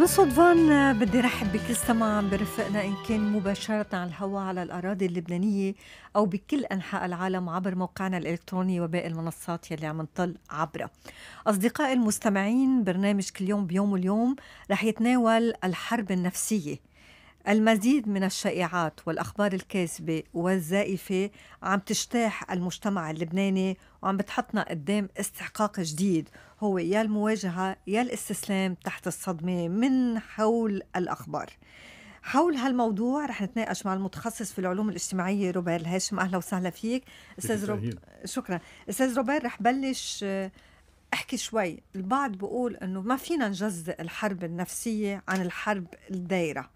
من صدفان بدي رحب بكل سمع برفقنا إن كان مباشرة على الهواء على الأراضي اللبنانية أو بكل أنحاء العالم عبر موقعنا الإلكتروني وباقي المنصات يلي عم نطل عبرها أصدقائي المستمعين برنامج كل يوم بيوم اليوم رح يتناول الحرب النفسية المزيد من الشائعات والأخبار الكاذبة والزائفة عم تجتاح المجتمع اللبناني وعم بتحطنا قدام استحقاق جديد هو يا المواجهة يا الاستسلام تحت الصدمة من حول الأخبار حول هالموضوع رح نتناقش مع المتخصص في العلوم الاجتماعيه روبير الهاشم اهلا وسهلا فيك استاذ روب... شكرا استاذ روبير رح بلش آه، احكي شوي البعض بقول انه ما فينا نجزء الحرب النفسيه عن الحرب الدايره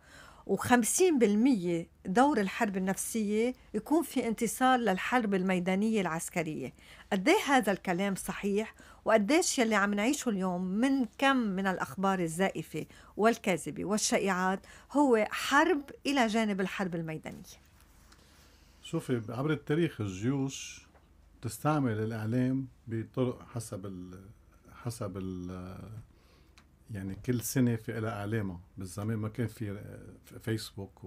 و50% دور الحرب النفسية يكون في انتصال للحرب الميدانية العسكرية قديه هذا الكلام صحيح وقديش يلي عم نعيشه اليوم من كم من الأخبار الزائفة والكاذبة والشائعات هو حرب إلى جانب الحرب الميدانية شوفي عبر التاريخ الجيوش تستعمل الإعلام بطرق حسب ال... حسب ال... يعني كل سنه في لها اعلامها بالزمان ما كان في آه، فيسبوك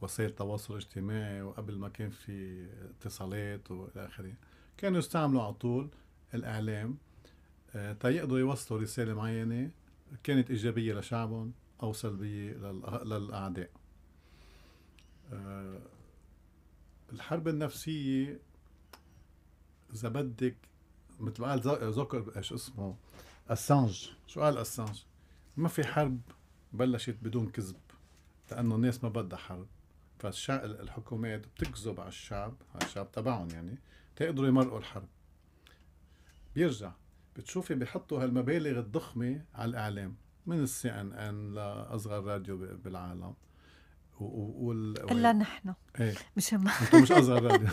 ووسائل التواصل الاجتماعي وقبل ما كان في اتصالات والى اخره كانوا يستعملوا على طول الاعلام آه، يقدروا يوصلوا رساله معينه كانت ايجابيه لشعبهم او سلبيه للاعداء آه، الحرب النفسيه اذا بدك مثل ما قال ذكر شو اسمه اسانج شو قال اسانج ما في حرب بلشت بدون كذب لانه الناس ما بدها حرب فالحكومات بتكذب على الشعب على الشعب تبعهم يعني تقدروا يمرقوا الحرب بيرجع بتشوفي بيحطوا هالمبالغ الضخمه على الاعلام من السي ان ان لاصغر راديو بالعالم وال... الا نحن ايه. مش هم... مش اصغر راديو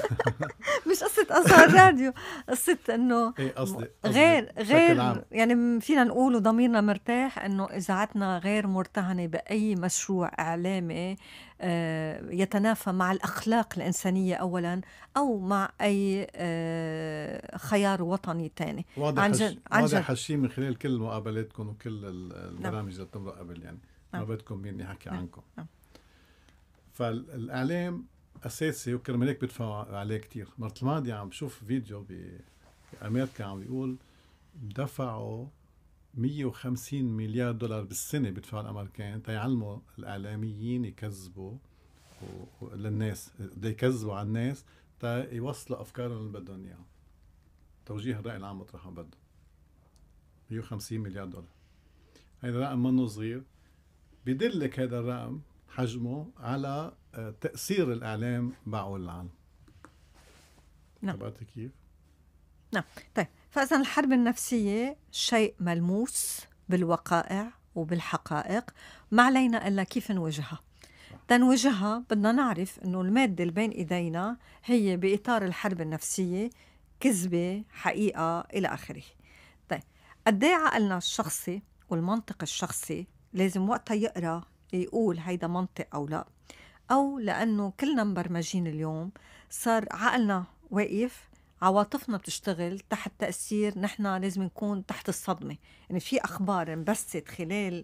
مش قصه اصغر راديو قصه انه ايه قصدي غير غير يعني فينا نقول وضميرنا مرتاح انه اذاعتنا غير مرتهنه باي مشروع اعلامي آه، يتنافى مع الاخلاق الانسانيه اولا او مع اي آه، خيار وطني ثاني واضح عن جد عن جد واضح هالشيء من خلال كل مقابلاتكم وكل نعم. البرامج اللي بتمرق قبل يعني ما نعم. بدكم مين يحكي نعم. عنكم نعم. فالاعلام اساسي وكرمال هيك بيدفعوا عليه كثير مرة الماضية عم بشوف فيديو بامريكا عم بيقول دفعوا 150 مليار دولار بالسنه بيدفعوا الامريكان تيعلموا الاعلاميين يكذبوا للناس يكذبوا على الناس تيوصلوا افكارهم اللي بدهم اياها توجيه الراي العام مطرح ما بدهم 150 مليار دولار هذا رقم منه صغير بدلك هذا الرقم حجمه على آه، تأثير الإعلام معه العالم نعم كيف؟ نعم طيب فإذا الحرب النفسية شيء ملموس بالوقائع وبالحقائق ما علينا إلا كيف نواجهها تنوجهها بدنا نعرف انه المادة اللي بين ايدينا هي باطار الحرب النفسية كذبة حقيقة الى اخره طيب قد عقلنا الشخصي والمنطق الشخصي لازم وقتها يقرا يقول هيدا منطق أو لا أو لأنه كلنا مبرمجين اليوم صار عقلنا واقف عواطفنا بتشتغل تحت تأثير نحن لازم نكون تحت الصدمة يعني في أخبار انبثت خلال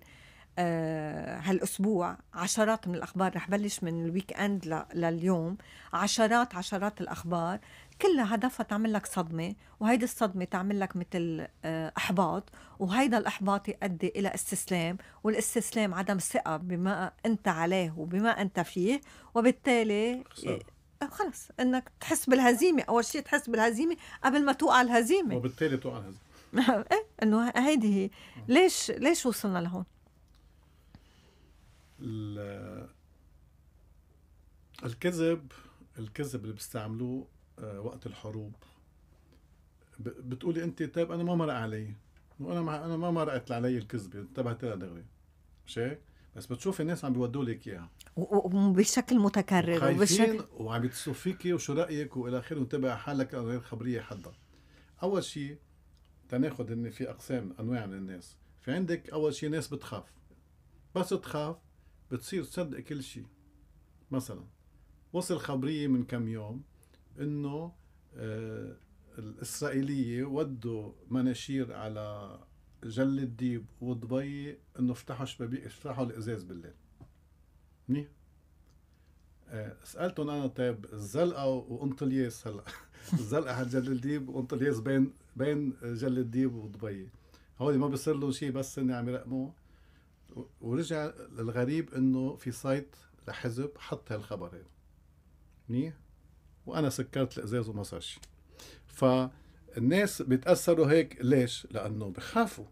آه هالاسبوع عشرات من الاخبار رح بلش من الويك اند لليوم عشرات عشرات الاخبار كلها هدفها تعمل لك صدمه وهيدي الصدمه تعمل لك مثل آه، احباط وهيدا الاحباط يؤدي الى استسلام والاستسلام عدم ثقه بما انت عليه وبما انت فيه وبالتالي آه، خلص انك تحس بالهزيمه اول شيء تحس بالهزيمه قبل ما توقع الهزيمه وبالتالي توقع الهزيمه ايه انه هيدي هي آه. ليش ليش وصلنا لهون؟ الكذب الكذب اللي بيستعملوه آه، وقت الحروب بتقولي انت طيب انا ما مرق علي وانا ما انا ما مرقت علي الكذبه انتبهت لها دغري مش هيك؟ بس بتشوفي الناس عم بيودوا لك اياها وبشكل متكرر وبشكل وعم يتصلوا فيكي وشو رايك والى اخره وانتبه حالك غير خبريه حدا اول شيء تناخد ان في اقسام انواع من الناس في عندك اول شيء ناس بتخاف بس تخاف بتصير تصدق كل شيء مثلا وصل خبريه من كم يوم انه آه، الاسرائيليه ودوا مناشير على جل الديب ودبي انه افتحوا شبابيك افتحوا الازاز بالليل منيح آه، سالتهم انا طيب الزلقه الياس هلا الزلقه على جل الديب الياس بين بين جل الديب ودبي هول ما بيصير لهم شيء بس اني عم يرقموا ورجع الغريب انه في سايت لحزب حط هالخبر منيح وانا سكرت الازاز وما صار شيء فالناس بيتاثروا هيك ليش؟ لانه بخافوا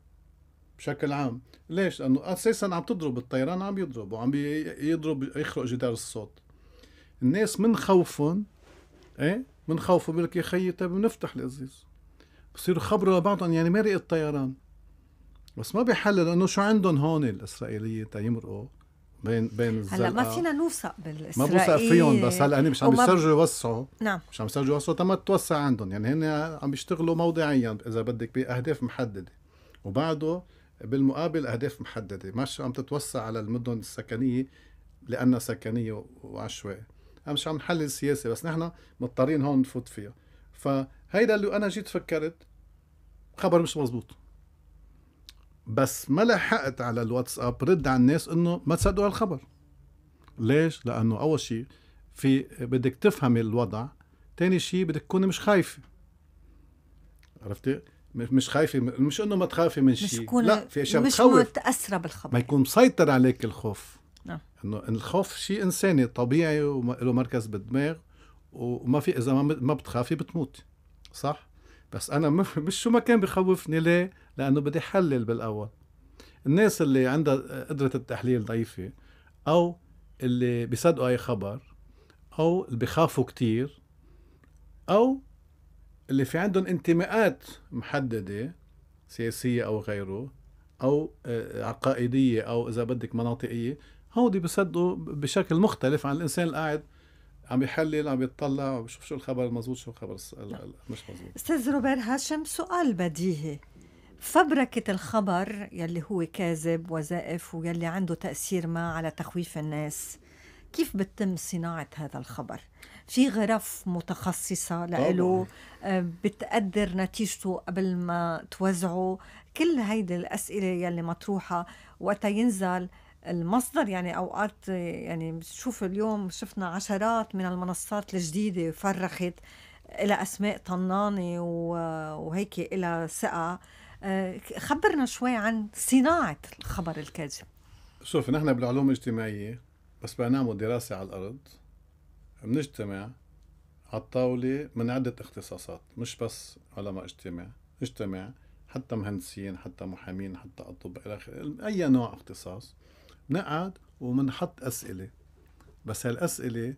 بشكل عام ليش؟ لانه اساسا عم تضرب الطيران عم يضرب وعم يضرب يخرق جدار الصوت الناس من خوفهم ايه من خوفه بيقول لك يا خيي طيب بنفتح الازاز بصيروا خبروا لبعضهم يعني مرق الطيران بس ما بيحلل لانه شو عندهم هون الاسرائيليه تا يمرقوا بين بين هلا ما فينا نوثق بالاسرائيل ما بوثق فيهم بس هلا هن مش عم يسترجوا يوسعوا نعم مش عم يسترجوا يوسعوا تما توسع عندهم يعني هن عم يشتغلوا موضعيا اذا بدك باهداف محدده وبعده بالمقابل اهداف محدده مش عم تتوسع على المدن السكنيه لانها سكنيه وعشوائيه مش عم نحلل السياسة بس نحن مضطرين هون نفوت فيها فهيدا اللي انا جيت فكرت خبر مش مزبوط بس ما لحقت على الواتساب رد على الناس انه ما تصدقوا هالخبر ليش؟ لانه اول شيء في بدك تفهمي الوضع تاني شيء بدك تكوني مش خايفه عرفتي؟ مش خايفه مش انه ما تخافي من شيء لا في اشياء مش مش متاثره بالخبر ما يكون مسيطر عليك الخوف نعم انه الخوف شيء انساني طبيعي وله مركز بالدماغ وما في اذا ما بتخافي بتموتي صح؟ بس انا مش شو ما كان بخوفني ليه لأنه بدي حلل بالأول الناس اللي عندها قدرة التحليل ضعيفة أو اللي بيصدقوا أي خبر أو اللي بخافوا كتير أو اللي في عندهم انتماءات محددة سياسية أو غيره أو آه، عقائدية أو إذا بدك مناطقية هودي بصدقوا بشكل مختلف عن الإنسان اللي قاعد عم يحلل عم يطلع وبشوف شو الخبر المزبوط شو الخبر مش مزبوط استاذ روبير هاشم سؤال بديهي فبركة الخبر يلي هو كاذب وزائف ويلي عنده تأثير ما على تخويف الناس كيف بتتم صناعة هذا الخبر؟ في غرف متخصصة لإله آه، بتقدر نتيجته قبل ما توزعه كل هيدي الأسئلة يلي مطروحة وقتها ينزل المصدر يعني أوقات يعني بتشوف اليوم شفنا عشرات من المنصات الجديدة فرخت إلى أسماء طنانة وهيك إلى ثقة آه، خبرنا شوي عن صناعة الخبر الكاذب شوف نحن بالعلوم الاجتماعية بس بنعمل دراسة على الأرض بنجتمع على الطاولة من عدة اختصاصات مش بس علماء اجتماع نجتمع حتى مهندسين حتى محامين حتى أطباء إلى آخره أي نوع اختصاص بنقعد وبنحط أسئلة بس هالأسئلة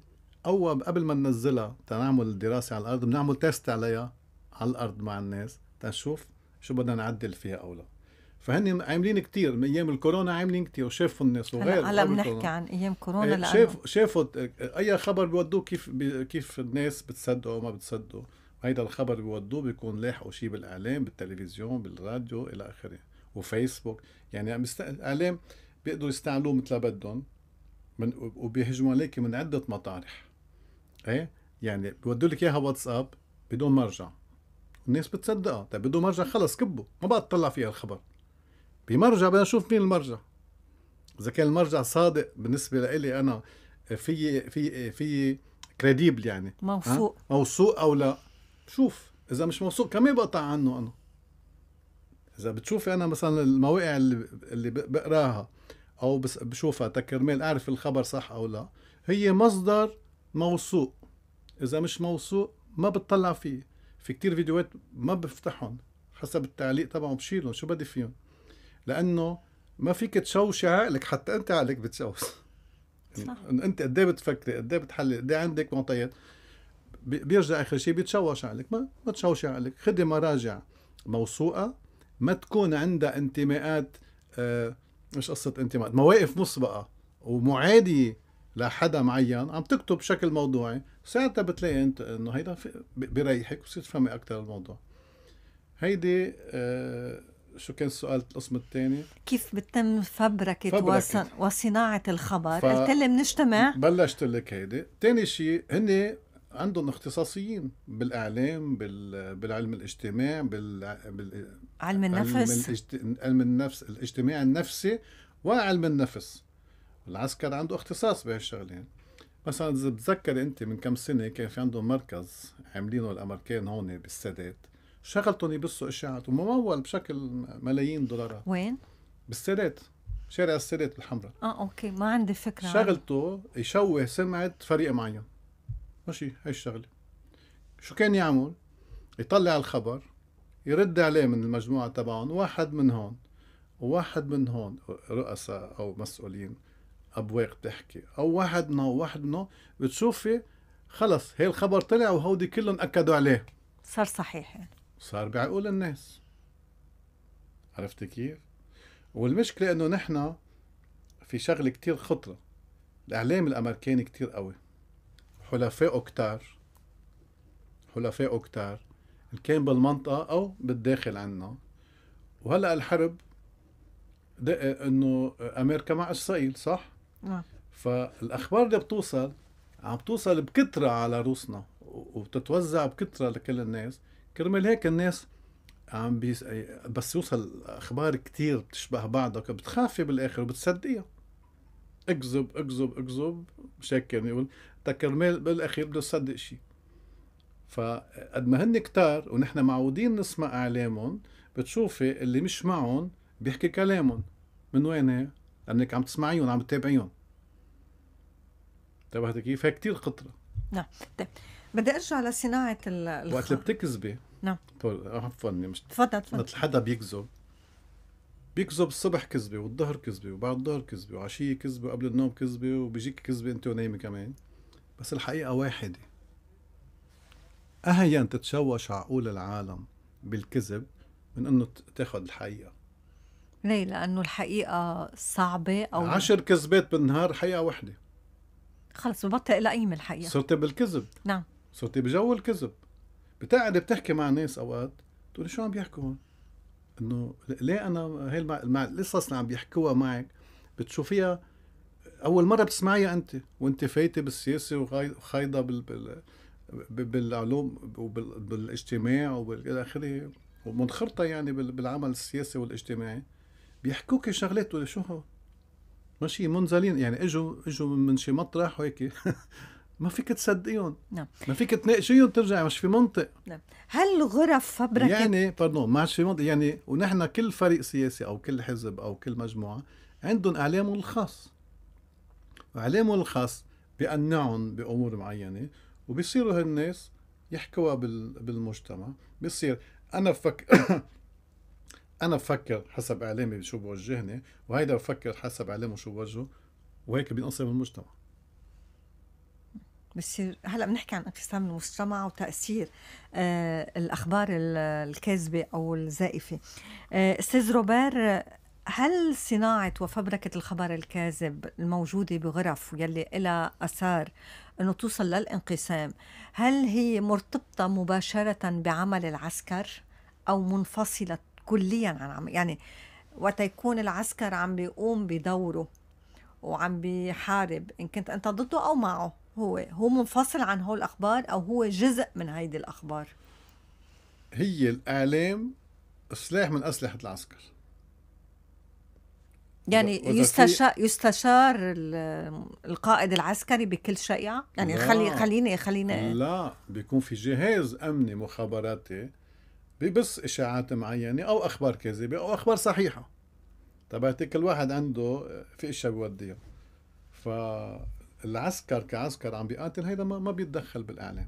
أول قبل ما ننزلها تنعمل الدراسة على الأرض بنعمل تيست عليها على الأرض مع الناس تنشوف شو بدنا نعدل فيها او لا فهن عاملين كتير من ايام الكورونا عاملين كتير وشافوا الناس وغير هلا بنحكي عن ايام كورونا إيه، لانه شافوا شافوا اي خبر بيودوه كيف بي كيف الناس بتصدقه وما بتصدقه هيدا الخبر بيودوه بيكون لاحقوا شيء بالاعلام بالتلفزيون بالراديو الى اخره وفيسبوك يعني الاعلام بيقدروا يستعملوه مثل بدهم من وبيهجموا عليك من عده مطارح ايه يعني بيودوا لك اياها واتساب بدون مرجع الناس بتصدقها طيب بده مرجع خلص كبه ما بقى تطلع فيها الخبر بمرجع بدنا نشوف مين المرجع اذا كان المرجع صادق بالنسبه لإلي انا في في في كريديبل يعني موثوق موثوق او لا شوف اذا مش موثوق كمان بقطع عنه انا اذا بتشوفي انا مثلا المواقع اللي, اللي بقراها او بشوفها تكرمال اعرف الخبر صح او لا هي مصدر موثوق اذا مش موثوق ما بتطلع فيه في كتير فيديوهات ما بفتحهم حسب التعليق تبعه بشيلهم شو بدي فيهم لانه ما فيك تشوشي عقلك حتى انت عقلك بتشوش يعني صح. يعني انت قد ايه بتفكري قد ايه بتحلي قد ايه عندك معطيات بيرجع اخر شيء بيتشوش عقلك ما ما تشوشي عقلك خدي مراجع موثوقه ما تكون عندها انتماءات آه مش قصه انتماءات مواقف مسبقه ومعاديه لحدا معين عم تكتب بشكل موضوعي ساعتها بتلاقي انت انه هيدا بيريحك وبصير تفهمي اكثر الموضوع هيدي آه، شو كان السؤال القسم الثاني كيف بتتم فبركة وصناعة الخبر ف... قلت لي بنجتمع بلشت لك هيدي ثاني شيء هن عندهم اختصاصيين بالاعلام بال... بالعلم الاجتماع بال... بال... علم النفس علم, الاجت... علم النفس الاجتماع النفسي وعلم النفس العسكر عنده اختصاص بهالشغله يعني. مثلا اذا بتذكر انت من كم سنه كان في عندهم مركز عاملينه الامريكان هون بالسادات شغلتهم يبثوا اشاعات وممول بشكل ملايين دولارات وين؟ بالسادات شارع السادات الحمراء اه اوكي ما عندي فكره شغلته يشوه سمعه فريق معين ماشي هاي الشغله شو كان يعمل؟ يطلع الخبر يرد عليه من المجموعه تبعهم واحد من هون وواحد من هون رؤساء او مسؤولين ابواق بتحكي او وحدنا وحدنا بتشوفي خلص هي الخبر طلع وهودي كلهم اكدوا عليه صار صحيح يعني. صار بعقول الناس عرفتي كيف؟ والمشكله انه نحن في شغله كتير خطره الاعلام الامريكاني كتير قوي حلفائه كتار حلفائه كتار ان كان بالمنطقه او بالداخل عنا وهلا الحرب دقق انه امريكا مع اسرائيل صح؟ نعم فالاخبار اللي بتوصل عم توصل بكثره على روسنا وبتتوزع بكثره لكل الناس كرمال هيك الناس عم بيس... بس يوصل اخبار كثير بتشبه بعضها بتخافي بالاخر وبتصدقيها اكذب اكذب اكذب مش هيك كان يقول تكرمال بالاخير بده يصدق شيء فقد ما هن كتار ونحن معودين نسمع اعلامهم بتشوفي اللي مش معهم بيحكي كلامهم من وين هي؟ لانك عم تسمعيهم عم تتابعيهم طيب انتبهتي كيف؟ هي كثير خطره نعم طيب بدي ارجع لصناعه ال وقت اللي بتكذبي نعم آه، عفوا مش تفضل تفضل مثل حدا بيكذب بيكذب الصبح كذبه والظهر كذبه وبعد الظهر كذبه وعشيه كذبه وقبل النوم كذبه وبيجيك كذبه انت ونايمه كمان بس الحقيقه واحده اهين تتشوش عقول العالم بالكذب من انه تاخذ الحقيقه ليه لأنه الحقيقة صعبة أو عشر كذبات بالنهار حقيقة وحدة خلص ببطل لها قيمة الحقيقة صرتي بالكذب نعم صرتي بجو الكذب بتقعدي بتحكي مع ناس أوقات تقولي شو عم بيحكوا هون؟ إنه ليه أنا هي المع... المع... القصص اللي عم بيحكوها معك بتشوفيها أول مرة بتسمعيها أنت وأنت فايتة بالسياسة وخايضة بال... بال... بالعلوم وبالاجتماع وبالى اخره ومنخرطه يعني بالعمل السياسي والاجتماعي بيحكوك شغلات ولا شو هو ماشي منزلين يعني اجوا اجوا من شي مطرح وهيك ما فيك تصدقيهم نعم ما فيك تناقشيهم ترجع مش في منطق نعم هل غرف فبركة يعني باردون ما في منطق يعني ونحن كل فريق سياسي او كل حزب او كل مجموعه عندهم اعلامهم الخاص اعلامهم الخاص بقنعهم بامور معينه وبيصيروا هالناس يحكوها بالمجتمع بيصير انا فك انا بفكر حسب اعلامي شو بوجهني وهيدا بفكر حسب اعلامه شو بوجهه وهيك بينقسم المجتمع بس هلا بنحكي عن انقسام المجتمع وتاثير آه الاخبار الكاذبه او الزائفه آه استاذ روبير هل صناعة وفبركة الخبر الكاذب الموجودة بغرف يلي لها أثار أنه توصل للانقسام هل هي مرتبطة مباشرة بعمل العسكر أو منفصلة كليا عن عم يعني وقت يكون العسكر عم بيقوم بدوره وعم بيحارب ان كنت انت ضده او معه هو هو منفصل عن هول الاخبار او هو جزء من هيدي الاخبار هي الاعلام سلاح من اسلحه العسكر يعني يستشار يستشار القائد العسكري بكل شيء يعني خلي خليني خليني لا بيكون في جهاز امني مخابراتي ببص اشاعات معينه او اخبار كاذبه او اخبار صحيحه تبعت كل واحد عنده في اشياء بيوديها فالعسكر كعسكر عم بيقاتل هيدا ما بيتدخل بالاعلام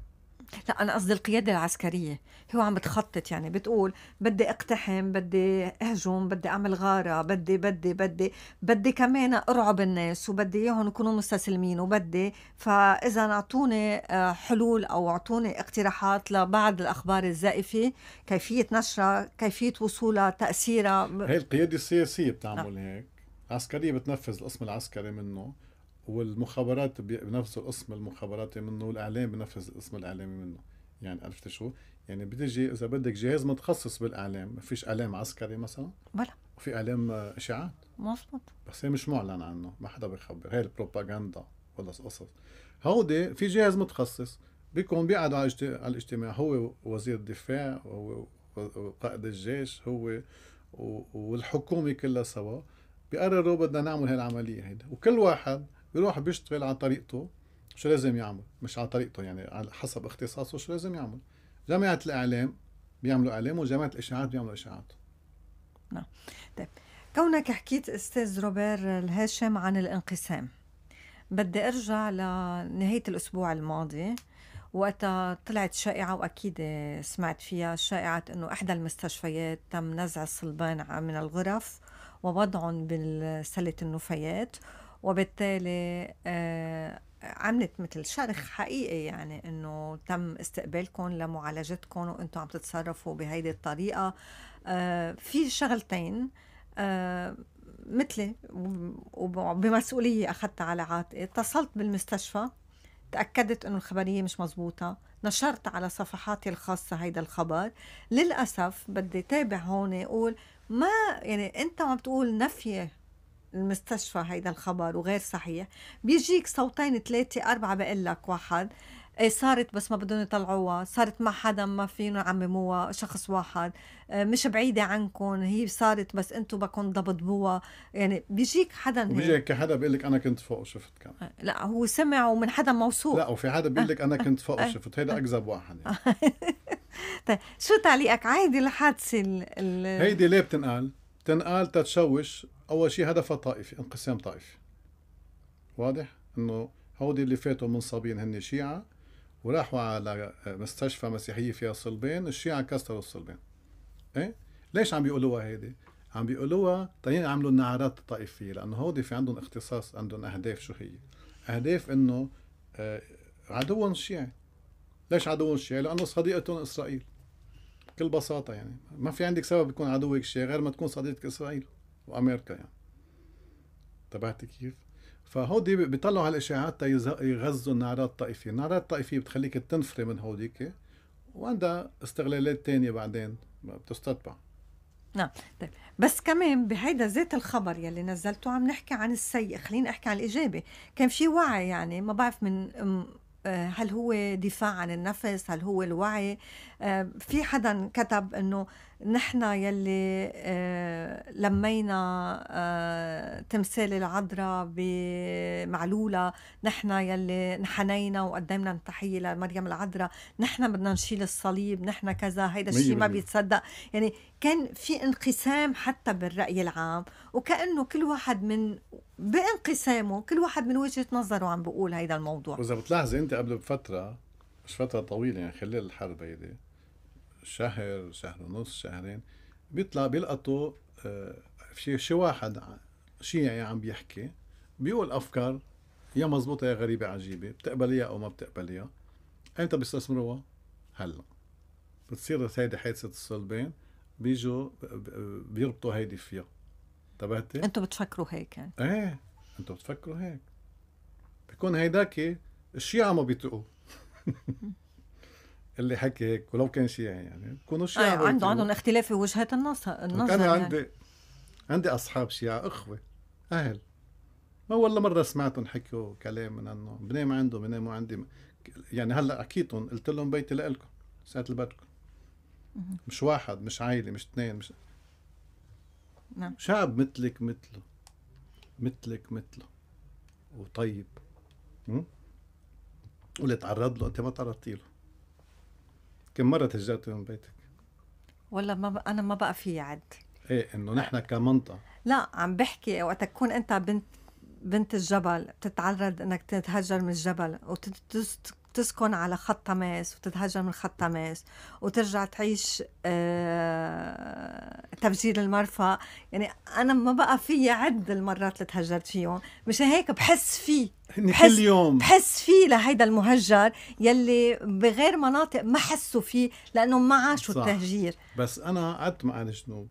لا انا قصدي القياده العسكريه هو عم بتخطط يعني بتقول بدي اقتحم بدي اهجم بدي اعمل غاره بدي بدي بدي بدي كمان ارعب الناس وبدي اياهم يكونوا مستسلمين وبدي فاذا اعطوني آه، حلول او اعطوني اقتراحات لبعض الاخبار الزائفه كيفيه نشرها كيفيه وصولها تاثيرها هي القياده السياسيه بتعمل نعم. هيك عسكريه بتنفذ القسم العسكري منه والمخابرات بنفس القسم المخابراتي يعني منه والاعلام بنفس القسم الاعلامي منه يعني عرفت شو؟ يعني بتجي اذا بدك جهاز متخصص بالاعلام ما فيش اعلام عسكري مثلا؟ بلا وفي اعلام اشاعات مظبوط بس هي مش معلن عنه ما حدا بيخبر هي البروباغندا ولا قصص هودي في جهاز متخصص بيكون بيقعدوا على الاجتماع هو وزير الدفاع هو قائد الجيش هو والحكومه كلها سوا بيقرروا بدنا نعمل هالعمليه هيدا وكل واحد بيروح بيشتغل على طريقته شو لازم يعمل مش على طريقته يعني على حسب اختصاصه شو لازم يعمل جامعة الإعلام بيعملوا إعلام وجامعة الإشاعات بيعملوا إشاعات نعم طيب كونك حكيت أستاذ روبير الهاشم عن الانقسام بدي أرجع لنهاية الأسبوع الماضي وقتها طلعت شائعة وأكيد سمعت فيها شائعة أنه إحدى المستشفيات تم نزع الصلبان من الغرف ووضعهم بسلة النفايات وبالتالي آه، عملت مثل شرخ حقيقي يعني انه تم استقبالكم لمعالجتكم وانتم عم تتصرفوا بهيدي الطريقه آه، في شغلتين آه، مثلي وبمسؤوليه اخذتها على عاتقي اتصلت بالمستشفى تاكدت انه الخبريه مش مزبوطه نشرت على صفحاتي الخاصه هيدا الخبر للاسف بدي تابع هون اقول ما يعني انت عم تقول نفي المستشفى هيدا الخبر وغير صحيح بيجيك صوتين ثلاثة أربعة بقول لك واحد إيه صارت بس ما بدهم يطلعوها صارت مع حدا ما فين يعمموها شخص واحد إيه، مش بعيدة عنكم هي صارت بس انتم بكون ضبطبوها يعني بيجيك حدا بيجيك حدا بيقول لك انا كنت فوق شفت كان إيه، لا هو سمع ومن حدا موثوق لا وفي حدا بيقول لك انا إيه، كنت فوق شفت هيدا اكذب واحد يعني. طيب شو تعليقك عادي الحادثة هيدي ليه بتنقال؟ تنقال تتشوش اول شيء هدفها طائفي انقسام طائفي واضح انه هودي اللي فاتوا منصابين هن شيعة وراحوا على مستشفى مسيحية فيها صلبين الشيعة كسروا الصلبين ايه ليش عم بيقولوها هيدي عم بيقولوها تانيين عملوا النعرات الطائفية لأنه هودي في عندهم اختصاص عندهم أهداف شو هي أهداف إنه آه، عدوهم الشيعي ليش عدوهم الشيعي لأنه صديقتهم إسرائيل بكل بساطة يعني ما في عندك سبب يكون عدوك شيء غير ما تكون صديقك إسرائيل وأمريكا يعني تبعتي كيف؟ فهودي بيطلعوا هالاشاعات يغذوا النعرات الطائفية، النعرات الطائفية بتخليك تنفري من هوديك وعندها استغلالات تانية بعدين بتستتبع نعم طيب بس كمان بهيدا ذات الخبر يلي نزلته عم نحكي عن السيء خليني احكي عن الايجابي كان في وعي يعني ما بعرف من آه، هل هو دفاع عن النفس هل هو الوعي آه، في حدا كتب انه نحن يلي آه، لمينا آه، تمثال العذراء بمعلولة نحن يلي انحنينا وقدمنا التحية لمريم العذراء نحن بدنا نشيل الصليب نحن كذا هيدا الشيء ما بيتصدق يعني كان في انقسام حتى بالرأي العام وكأنه كل واحد من بانقسامه كل واحد من وجهة نظره عم بقول هيدا الموضوع وإذا بتلاحظي أنت قبل بفترة مش فترة طويلة يعني خلال الحرب هيدي شهر شهر ونص شهرين بيطلع بيلقطوا في آه، شي واحد شيعي عم بيحكي بيقول افكار يا مزبوطه يا غريبه عجيبه بتقبليها او ما بتقبليها امتى بيستثمروها؟ هلا بتصير هيدي حادثه الصلبين بيجوا بيربطوا هيدي فيها انتبهتي؟ انتم بتفكروا هيك يعني. ايه انتم بتفكروا هيك بكون هيداك الشيعة ما بيتقوا اللي حكي هيك ولو كان شيعي يعني بكونوا آه، شيعي آه عنده عندهم اختلاف في وجهات النظر النظر انا يعني. عندي عندي اصحاب شيعة اخوة اهل ما ولا مرة سمعتهم حكوا كلام من انه بنام عنده بناموا عندي يعني هلا حكيتهم قلت لهم بيتي لإلكم ساعة البركم مش واحد مش عائلة مش اثنين مش نعم شعب مثلك مثله مثلك مثله وطيب ولا تعرض له انت ما تعرضتي له كم مرة تهجرت من بيتك؟ والله ما ب... أنا ما بقى في عد إيه إنه نحن كمنطقة لا عم بحكي وقت تكون أنت بنت بنت الجبل بتتعرض انك تتهجر من الجبل وتسكن تسكن على خط تماس وتتهجم من خط تماس وترجع تعيش آه، تفجير المرفأ يعني أنا ما بقى في عد المرات اللي تهجرت فيهم مشان هيك بحس فيه بحس كل يوم بحس فيه لهيدا المهجر يلي بغير مناطق ما حسوا فيه لأنه ما عاشوا التهجير بس أنا قعدت مع الجنوب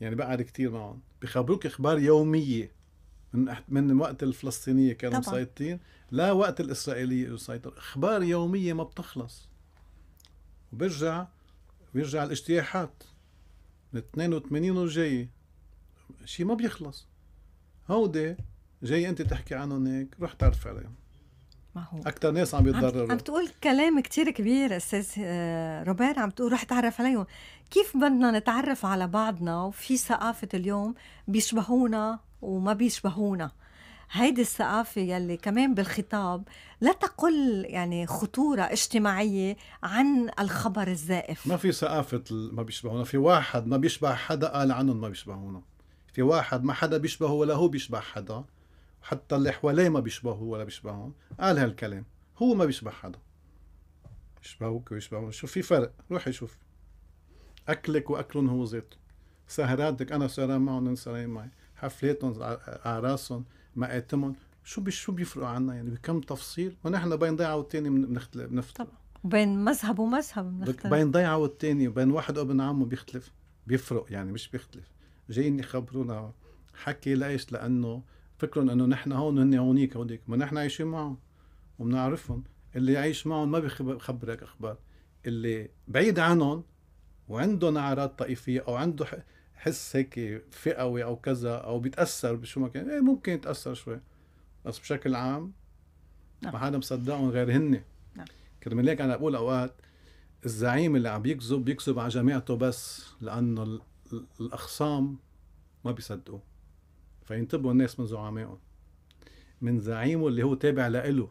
يعني بقعد كتير معهم بخبروك اخبار يوميه من من وقت الفلسطينيه كانوا مسيطرين لا وقت الإسرائيلية يسيطر أخبار يومية ما بتخلص وبرجع بيرجع الاجتياحات من 82 وجاي شيء ما بيخلص هودي جاي انت تحكي عنهم هيك روح تعرف عليهم ما هو اكثر ناس عم بيتضرروا عم تقول كلام كتير كبير استاذ آه، روبير عم تقول رح تعرف عليهم كيف بدنا نتعرف على بعضنا وفي ثقافه اليوم بيشبهونا وما بيشبهونا هيدي الثقافة يلي كمان بالخطاب لا تقل يعني خطورة اجتماعية عن الخبر الزائف ما في ثقافة ما بيشبهونا في واحد ما بيشبه حدا قال عنهم ما بيشبهونا في واحد ما حدا بيشبهه ولا هو بيشبه حدا حتى اللي حواليه ما بيشبهه ولا بيشبههم قال هالكلام هو ما بيشبه حدا بيشبهوك ويشبهون شوف في فرق روحي شوف اكلك واكلهم هو ذاته سهراتك انا سهران معهم انا سهران معي حفلاتهم اعراسهم مقاتمهم شو شو بيفرقوا عنا يعني بكم تفصيل ونحن بين ضيعه والثاني بنختلف بنختلف طبعا وبين مذهب ومذهب بنختلف بين ضيعه والثاني وبين واحد وابن عمه بيختلف بيفرق يعني مش بيختلف جايين يخبرونا حكي ليش لانه فكرهم انه نحن هون هن هونيك هونيك ما نحن عايشين معهم وبنعرفهم اللي يعيش معهم ما بخبرك اخبار اللي بعيد عنهم وعندهم نعرات طائفيه او عنده حس هيك فئوي او كذا او بيتاثر بشو ما كان ايه ممكن يتاثر شوي بس بشكل عام نعم. ما حدا مصدقهم غير هن نعم. كرمال هيك انا بقول اوقات الزعيم اللي عم يكذب بيكذب على جماعته بس لانه الاخصام ما بيصدقوا فينتبهوا الناس من زعمائهم من زعيمه اللي هو تابع لإله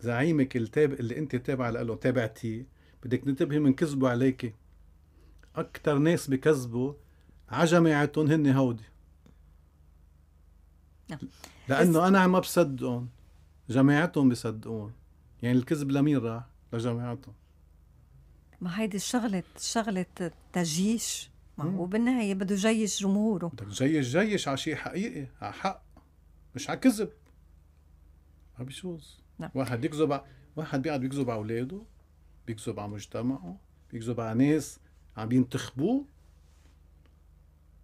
زعيمك اللي, اللي انت تابع له تابعتي بدك تنتبهي من كذبه عليكي اكثر ناس بكذبوا جماعتهم هن هودي نعم. لانه انا ما بصدقهم جماعتهم بصدقون يعني الكذب لمين راح لجماعتهم ما هيدي الشغلة شغلة ما هو بالنهاية بده يجيش جمهوره بدك يجيش جيش على شيء حقيقي على حق مش على كذب ما بيجوز نعم. واحد يكذب واحد بيقعد بيكذب على اولاده بيكذب على مجتمعه بيكذب على ناس عم ينتخبوه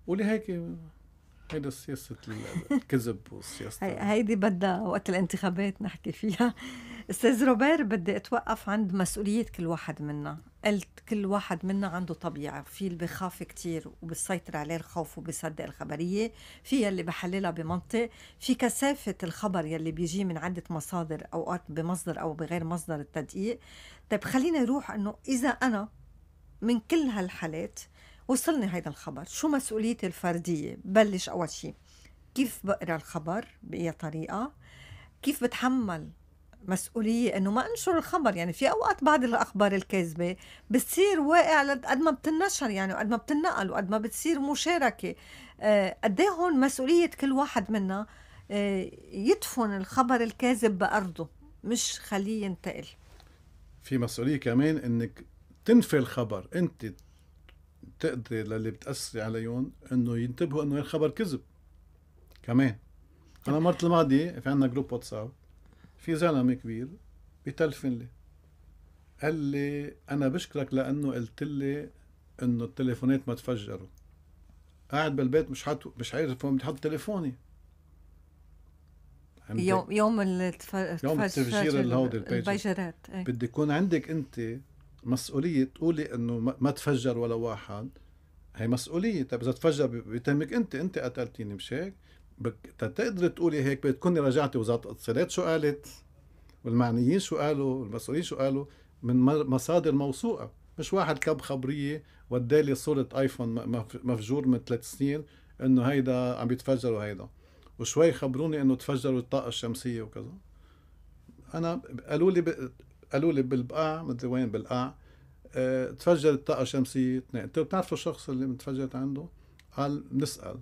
ولهيك هيدا سياسة الكذب والسياسة هيدي بدها وقت الانتخابات نحكي فيها استاذ روبير بدي اتوقف عند مسؤولية كل واحد منا قلت كل واحد منا عنده طبيعة في اللي بخاف كتير وبسيطر عليه الخوف وبصدق الخبرية في اللي بحللها بمنطق في كثافة الخبر يلي بيجي من عدة مصادر أوقات بمصدر أو بغير مصدر التدقيق طيب خلينا نروح أنه إذا أنا من كل هالحالات وصلني هيدا الخبر شو مسؤوليتي الفردية ببلش أول شيء كيف بقرأ الخبر بأي طريقة كيف بتحمل مسؤولية انه ما انشر الخبر يعني في اوقات بعض الاخبار الكاذبة بتصير واقع قد ما بتنشر يعني وقد ما بتنقل وقد ما بتصير مشاركة آه، قد ايه هون مسؤولية كل واحد منا آه، يدفن الخبر الكاذب بأرضه مش خليه ينتقل في مسؤولية كمان انك تنفي الخبر انت تقدري للي بتاثري عليهم انه ينتبهوا انه الخبر كذب كمان انا مرة الماضية في عندنا جروب واتساب في زلمه كبير بتلفن لي قال لي انا بشكرك لانه قلت لي انه التليفونات ما تفجروا قاعد بالبيت مش حط مش عارف وين احط تليفوني يوم يوم التف... يوم التفجير الهودي البيجرات إيه. بدي يكون عندك انت مسؤوليه تقولي انه ما تفجر ولا واحد هي مسؤوليه طيب اذا تفجر بيتمك انت انت قتلتيني مش هيك تقدري تقولي هيك بتكوني رجعتي وزاره الاتصالات شو قالت والمعنيين شو قالوا والمسؤولين شو قالوا من مصادر موثوقه مش واحد كب خبريه ودالي صوره ايفون مفجور من ثلاث سنين انه هيدا عم يتفجر وهيدا وشوي خبروني انه تفجروا الطاقه الشمسيه وكذا انا قالوا لي قالوا لي بالبقاع مدري وين بالقاع أه تفجرت طاقه شمسيه اثنين انتوا بتعرفوا الشخص اللي تفجرت عنده؟ قال نسال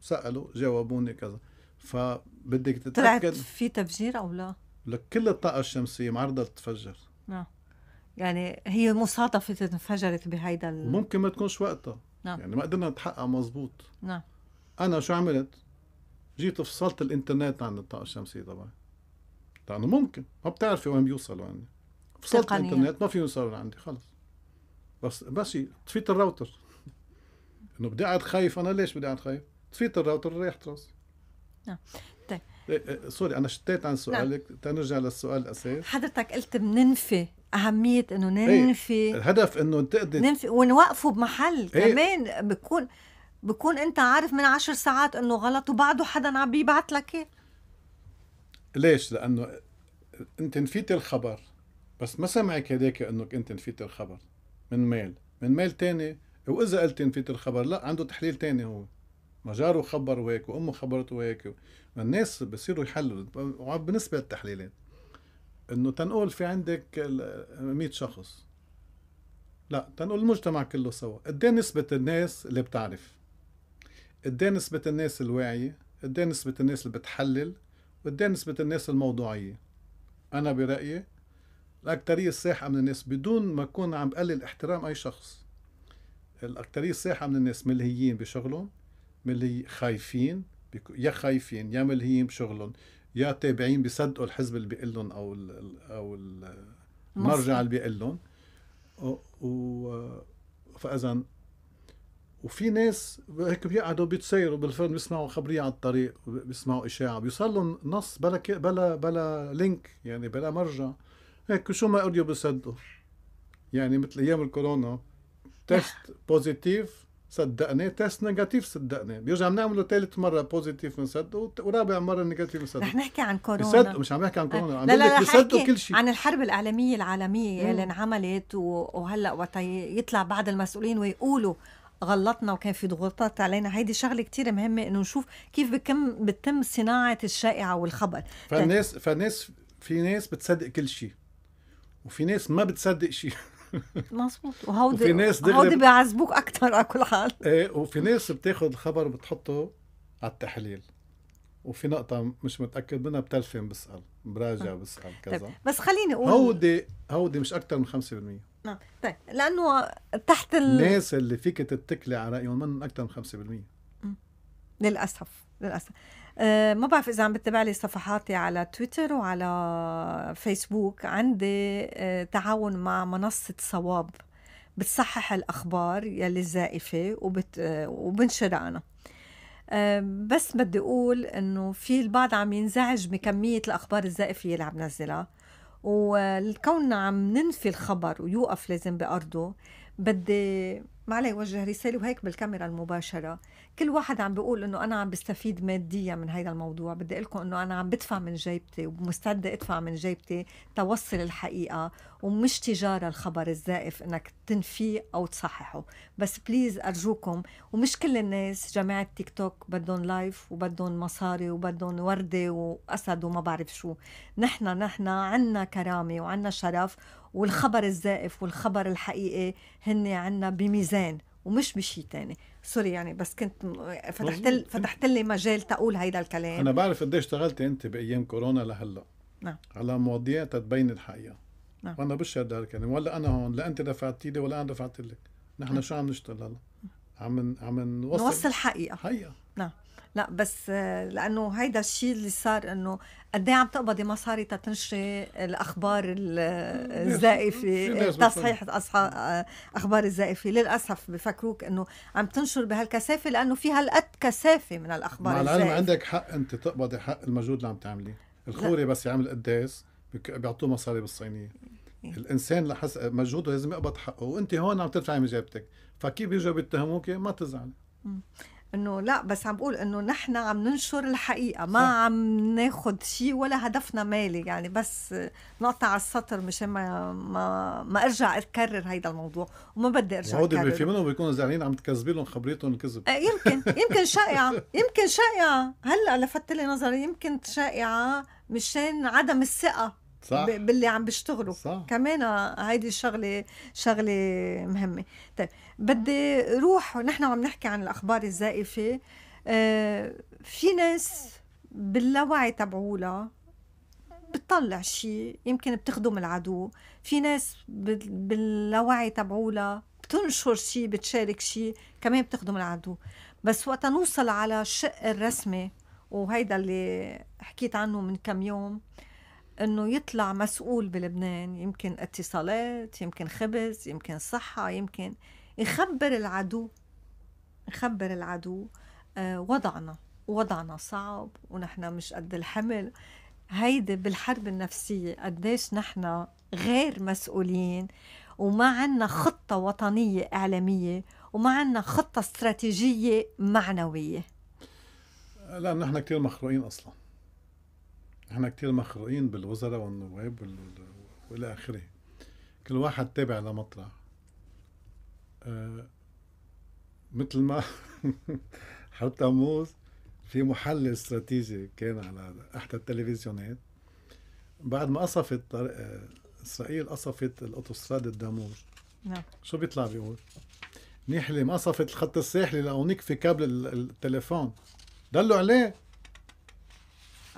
سالوا جاوبوني كذا فبدك تتاكد طلعت في تفجير او لا؟ لك كل الطاقه الشمسيه معرضه لتتفجر نعم يعني هي مصادفه انفجرت بهيدا ال... ممكن ما تكونش وقتها نعم يعني ما قدرنا نتحقق مزبوط نعم انا شو عملت؟ جيت فصلت الانترنت عن الطاقه الشمسيه طبعا لانه ممكن ما بتعرفي وين بيوصلوا يعني فصلت الانترنت ما في صار عندي خلص بس بس طفيت الراوتر انه بدي اقعد خايف انا ليش بدي اقعد خايف؟ طفيت الراوتر ريحت راسي نعم طيب إيه، إيه، سوري انا شتيت عن نعم. سؤالك نعم. تنرجع للسؤال الاساسي حضرتك قلت بننفي اهميه انه إيه، ننفي ايه. الهدف انه تقدر ننفي ونوقفه بمحل ايه. كمان بكون بكون انت عارف من عشر ساعات انه غلط وبعده حدا عم بيبعت لك ايه ليش؟ لانه انت نفيت الخبر بس ما سمعك هداك انك انت نفيت الخبر من ميل من ميل تاني واذا قلت نفيت الخبر لا عنده تحليل تاني هو ما جاره خبر وهيك وامه خبرته وهيك الناس بصيروا يحللوا بالنسبه للتحليلات انه تنقول في عندك 100 شخص لا تنقول المجتمع كله سوا قد إيه نسبة الناس اللي بتعرف قد إيه نسبة الناس الواعية قد إيه نسبة الناس اللي بتحلل وقد نسبة الناس الموضوعية أنا برأيي الأكترية الساحقة من الناس بدون ما أكون عم بقلل احترام أي شخص الأكترية الساحقة من الناس ملهيين بشغلهم ملهي خايفين يا خايفين يا ملهيين بشغلهم يا تابعين بيصدقوا الحزب اللي بيقول لهم أو ال أو المرجع اللي بيقول لهم و... فاذا وفي ناس هيك بيقعدوا بيتسيروا بالفرن بيسمعوا خبريه على الطريق بيسمعوا اشاعه بيوصل لهم نص بلا بلا بلا لينك يعني بلا مرجع هيك شو ما قريوا بصدقوا يعني مثل ايام الكورونا تيست بوزيتيف صدقني تيست نيجاتيف صدقني بيرجع بنعمله ثالث مره بوزيتيف بنصدقه ورابع مره نيجاتيف بنصدقه رح نحكي عن كورونا بصدقوا مش عم نحكي عن كورونا عم لا لا بصدقوا كل شيء عن الحرب الاعلاميه العالميه مم. اللي انعملت وهلا وقت يطلع بعض المسؤولين ويقولوا غلطنا وكان في ضغوطات علينا هيدي شغله كتير مهمه انه نشوف كيف بكم بتم صناعه الشائعه والخبر فالناس فالناس في ناس بتصدق كل شيء وفي ناس ما بتصدق شيء مظبوط وهودي وفي ناس هودي بيعذبوك اكثر على كل حال ايه وفي ناس بتاخذ الخبر بتحطه على التحليل وفي نقطة مش متأكد منها بتلفن بسأل براجع آه. بسأل طيب، كذا طيب. بس خليني أقول هودي هودي مش أكثر من 5% نعم طيب لأنه تحت ال... الناس اللي فيك تتكلي على رأيهم من أكثر من 5% للأسف للأسف آه، ما بعرف اذا عم بتتابع لي صفحاتي على تويتر وعلى فيسبوك عندي آه، تعاون مع منصه صواب بتصحح الاخبار يلي الزائفه وبت... آه، وبنشرها انا بس بدي اقول انه في البعض عم ينزعج بكميه الاخبار الزائفه اللي عم نزلها والكون عم ننفي الخبر ويوقف لازم بارضه بدي ما عليه يوجه رساله وهيك بالكاميرا المباشره كل واحد عم بيقول انه انا عم بستفيد ماديا من هذا الموضوع بدي اقول لكم انه انا عم بدفع من جيبتي ومستعده ادفع من جيبتي توصل الحقيقه ومش تجاره الخبر الزائف انك تنفيه او تصححه بس بليز ارجوكم ومش كل الناس جماعه تيك توك بدهم لايف وبدهم مصاري وبدهم ورده واسد وما بعرف شو نحن نحن عنا كرامه وعنا شرف والخبر الزائف والخبر الحقيقي هن عنا بميزان ومش بشيء تاني سوري يعني بس كنت فتحت فتحت لي مجال تقول هيدا الكلام انا بعرف قديش اشتغلتي انت بايام كورونا لهلا نعم على مواضيع تتبين الحقيقه نعم وانا هذا الكلام ولا انا هون لا انت دفعتي لي ولا انا دفعت لك نحن نعم. شو عم نشتغل هلا عم عم نوصل نوصل حقيقه حقيقه نعم لا بس لانه هيدا الشيء اللي صار انه قد إيه عم تقبضي مصاري تنشري الاخبار الزائفه تصحيح اخبار الزائفه للاسف بفكروك انه عم تنشر بهالكثافه لانه في هالقد كثافه من الاخبار مع العلم عندك حق انت تقبضي حق المجهود اللي عم تعمليه الخوري لا. بس يعمل قداس بيعطوه مصاري بالصينيه إيه. الانسان لحس مجهوده لازم يقبض حقه وانت هون عم تدفعي من جيبتك فكيف بيجوا بيتهموك ما تزعلي انه لا بس عم بقول انه نحن عم ننشر الحقيقه ما صح. عم ناخذ شيء ولا هدفنا مالي يعني بس نقطع على السطر مشان ما ما, ما ارجع اكرر هيدا الموضوع وما بدي ارجع اكرر في منهم بيكونوا زعلانين عم تكذبي لهم خبريتهم الكذب إيه، يمكن يمكن شائعه يمكن شائعه هلا لفت لي نظري يمكن شائعه مشان عدم الثقه صح باللي عم بيشتغلوا صح كمان هيدي شغله شغله مهمه طيب بدي روح ونحن عم نحكي عن الاخبار الزائفه آه في ناس باللاوعي تبعولها بتطلع شيء يمكن بتخدم العدو في ناس باللاوعي تبعولها بتنشر شيء بتشارك شيء كمان بتخدم العدو بس وقت نوصل على الشق الرسمي وهيدا اللي حكيت عنه من كم يوم انه يطلع مسؤول بلبنان يمكن اتصالات يمكن خبز يمكن صحه يمكن يخبر العدو يخبر العدو آه، وضعنا وضعنا صعب ونحن مش قد الحمل هيدي بالحرب النفسية قديش نحن غير مسؤولين وما عنا خطة وطنية إعلامية وما عنا خطة استراتيجية معنوية لا نحن كتير مخروقين أصلاً احنا كتير مخروقين بالوزراء والنواب والى اخره كل واحد تابع لمطرح آه مثل ما حتى موز في محلل استراتيجي كان على احدى التلفزيونات بعد ما قصفت آه، اسرائيل قصفت الاوتوستراد الدامور نعم شو بيطلع بيقول؟ ما قصفت الخط الساحلي لهونيك في كابل التليفون دلوا عليه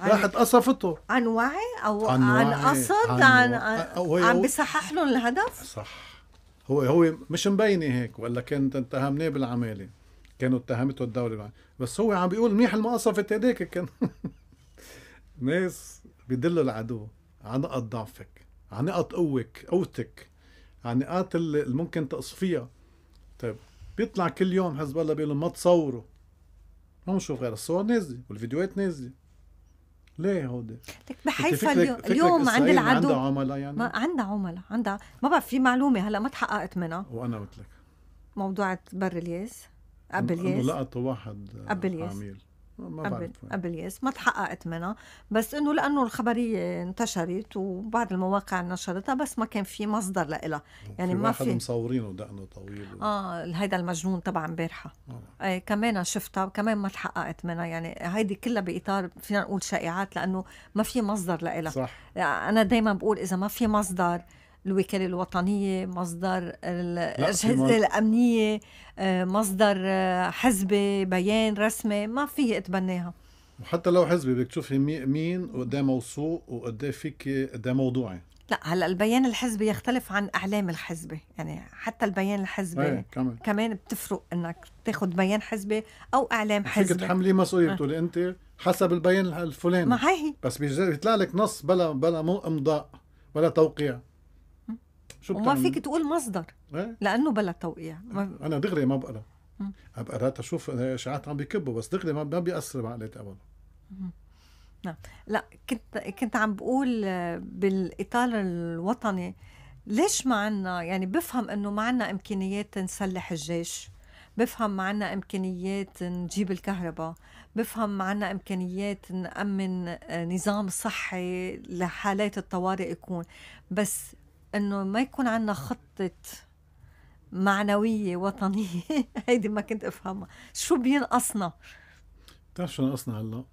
راحت قصفته عن وعي او عن, وعي. عن قصد عن عن, و... عن, عن بصحح لهم الهدف صح هو هو مش مبينه هيك ولا كانت اتهمناه بالعماله كانوا اتهمته الدوله بس هو عم بيقول منيح ما قصفت كان ناس بيدلوا العدو على نقط ضعفك على نقط قوك قوتك على نقاط اللي ممكن تقصفيها طيب بيطلع كل يوم حزب الله بيقول ما تصوروا ما بنشوف غير الصور نازله والفيديوهات نازله ليه هودي؟ لك بحيفا اليوم عند العدو عندها عملاء يعني؟ ما عندها عملاء عندها ما بعرف في معلومه هلا ما تحققت منها وانا قلت لك موضوع بر الياس قبل ياس لقطوا واحد قبل ياس عميل ما قبل قبل يس ما تحققت منها بس انه لانه الخبريه انتشرت وبعض المواقع نشرتها بس ما كان في مصدر لها يعني في ما في مصورينه ودقنه طويل و... اه هيدا المجنون تبع امبارحه آه. آه كمان شفتها وكمان ما تحققت منها يعني هيدي كلها باطار فينا نقول شائعات لانه ما في مصدر لها صح يعني انا دائما بقول اذا ما في مصدر الوكالة الوطنية مصدر الأجهزة الأمنية آه، مصدر آه، حزبة بيان رسمي ما في أتبناها وحتى لو حزبي بدك تشوفي مين وقديه موثوق وقديه فيك قديه موضوعي لا هلا البيان الحزبي يختلف عن اعلام الحزبي يعني حتى البيان الحزبي ايه، كمان. كمان بتفرق انك تاخذ بيان حزبي او اعلام حزبي فيك تحملي مسؤوليه بتقولي آه. انت حسب البيان الفلاني ما هي بس بيطلع لك نص بلا بلا امضاء ولا توقيع شو وما فيك تقول مصدر ايه؟ لانه بلا توقيع ما... إيه. انا دغري ما بقرا بقرا تشوف اشاعات عم بيكبوا بس دغري ما بيأثر بعقلتي ابدا نعم. لا كنت كنت عم بقول بالاطار الوطني ليش ما عنا يعني بفهم انه ما عنا امكانيات نسلح الجيش بفهم ما عنا امكانيات نجيب الكهرباء بفهم ما عنا امكانيات نامن نظام صحي لحالات الطوارئ يكون بس انه ما يكون عندنا خطه معنويه وطنيه هيدي ما كنت افهمها شو بينقصنا بتعرف شو ناقصنا هلا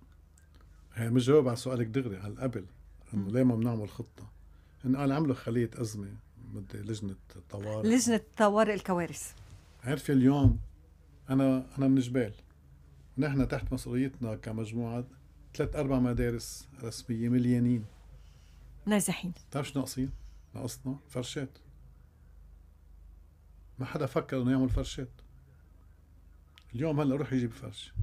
هي مش جواب على سؤالك دغري على قبل انه ليه ما بنعمل خطه انه قال عملوا خليه ازمه بدي لجنه طوارئ لجنه طوارئ الكوارث عارفه اليوم انا انا من جبال نحن تحت مسؤوليتنا كمجموعه ثلاث اربع مدارس رسميه مليانين نازحين بتعرف شو ناقصين؟ ناقصنا فرشات ما حدا فكر انه يعمل فرشات اليوم هلا روح يجيب فرش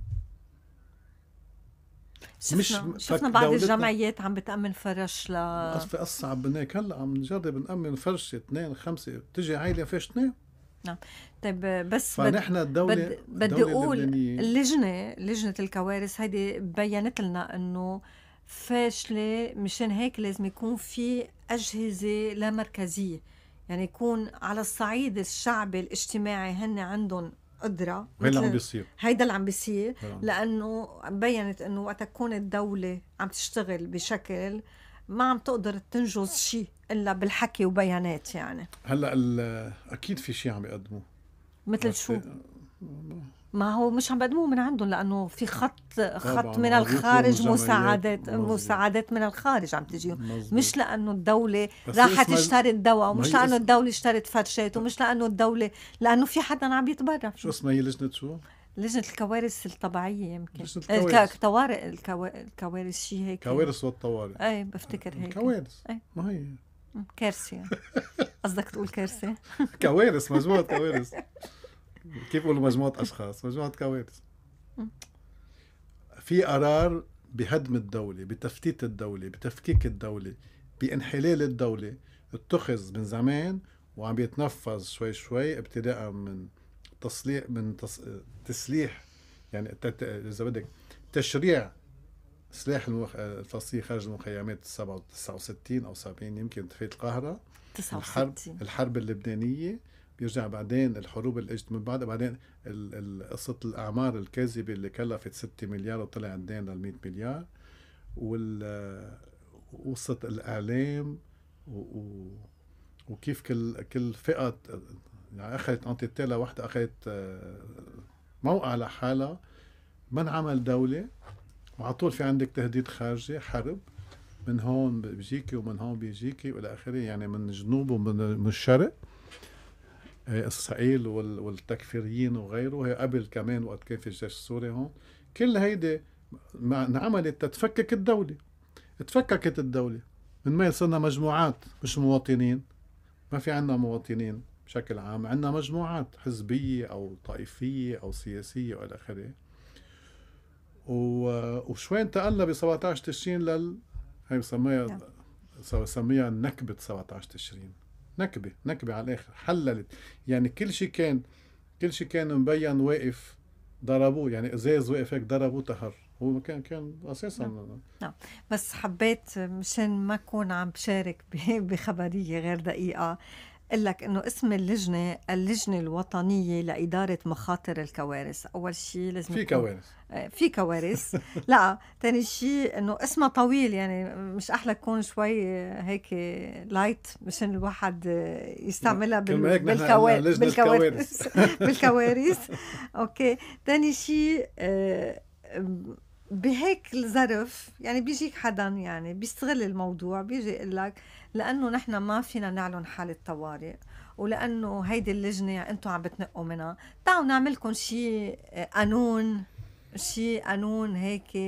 شفنا مش شفنا بعض الجمعيات عم بتأمن فرش ل في قصة عم هيك هلا عم نجرب نأمن فرشة اثنين خمسة بتجي عائلة فيش اثنين نعم طيب بس فنحن الدولة بد... بدي اقول اللجنة لجنة الكوارث هيدي بينت لنا انه فاشله مشان هيك لازم يكون في اجهزه لا مركزيه يعني يكون على الصعيد الشعبي الاجتماعي هن عندهم قدره هيدا عم بيصير هيدا اللي عم بيصير نعم. لانه بينت انه وقت تكون الدوله عم تشتغل بشكل ما عم تقدر تنجز شيء الا بالحكي وبيانات يعني هلا اكيد في شيء عم يقدموا مثل شو؟ آه، ما هو مش عم بقدموه من عندهم لانه في خط خط من الخارج مساعدات مساعدات من الخارج عم تجيهم مش لانه الدوله راحت اشترت دواء ومش لانه الدوله اشترت فرشات ومش لانه الدوله لانه في حدا عم يتبرع شو اسمها هي لجنه شو؟ لجنه الكوارث الطبيعيه يمكن لجنه الكوارث الكوارث الكوارث شيء هيك كوارث والطوارئ ايه بفتكر هيك كوارث إيه. ما هي كارثه قصدك تقول كارثه كوارث مزبوط كوارث كيف بقولوا مجموعه اشخاص مجموعه كوارث في قرار بهدم الدولة بتفتيت الدولة بتفكيك الدولة بانحلال الدولة اتخذ من زمان وعم يتنفذ شوي شوي ابتداء من تصليح من تص... تسليح يعني اذا بدك تشريع سلاح المخ... الفصيل خارج المخيمات 67 او 70 يمكن تفيت القاهره 69 الحرب, الحرب اللبنانيه يرجع بعدين الحروب اللي اجت من بعد بعدين قصة الأعمار الكاذبة اللي كلفت 6 مليار وطلع الدين لل 100 مليار وقصة الإعلام و... و... وكيف كل كل فئة يعني أخذت أنتيتي لوحدها أخذت آه، موقع لحالها ما انعمل دولة وعلى طول في عندك تهديد خارجي حرب من هون بيجيكي ومن هون بيجيكي والى اخره يعني من جنوب ومن الشرق اسرائيل والتكفيريين وغيره هي قبل كمان وقت كان في الجيش السوري هون كل هيدي انعملت تتفكك الدولة تفككت الدولة من ما صرنا مجموعات مش مواطنين ما في عنا مواطنين بشكل عام عنا مجموعات حزبية أو طائفية أو سياسية وإلى آخره وشوي انتقلنا ب 17 تشرين لل هي بسميها بسميها نعم. نكبة 17 تشرين نكبه نكبه على الاخر حللت يعني كل شيء كان كل شيء كان مبين واقف ضربوه يعني ازاز واقف هيك ضربوه طهر هو كان كان اساسا نعم. نعم بس حبيت مشان ما اكون عم بشارك بخبريه غير دقيقه بقول لك انه اسم اللجنه اللجنه الوطنيه لاداره مخاطر الكوارث اول شيء لازم في كوارث آه، في كوارث لا ثاني شيء انه اسمها طويل يعني مش احلى تكون شوي آه، هيك لايت مشان الواحد آه، يستعملها نعم، بال... بالكوارث بالكوارث بالكوارث اوكي ثاني شيء بهيك الظرف يعني بيجيك حدا يعني بيستغل الموضوع بيجي يقول لك لانه نحن ما فينا نعلن حاله طوارئ ولانه هيدي اللجنه انتم عم بتنقوا منها تعالوا نعملكم شيء آه، قانون شيء قانون هيك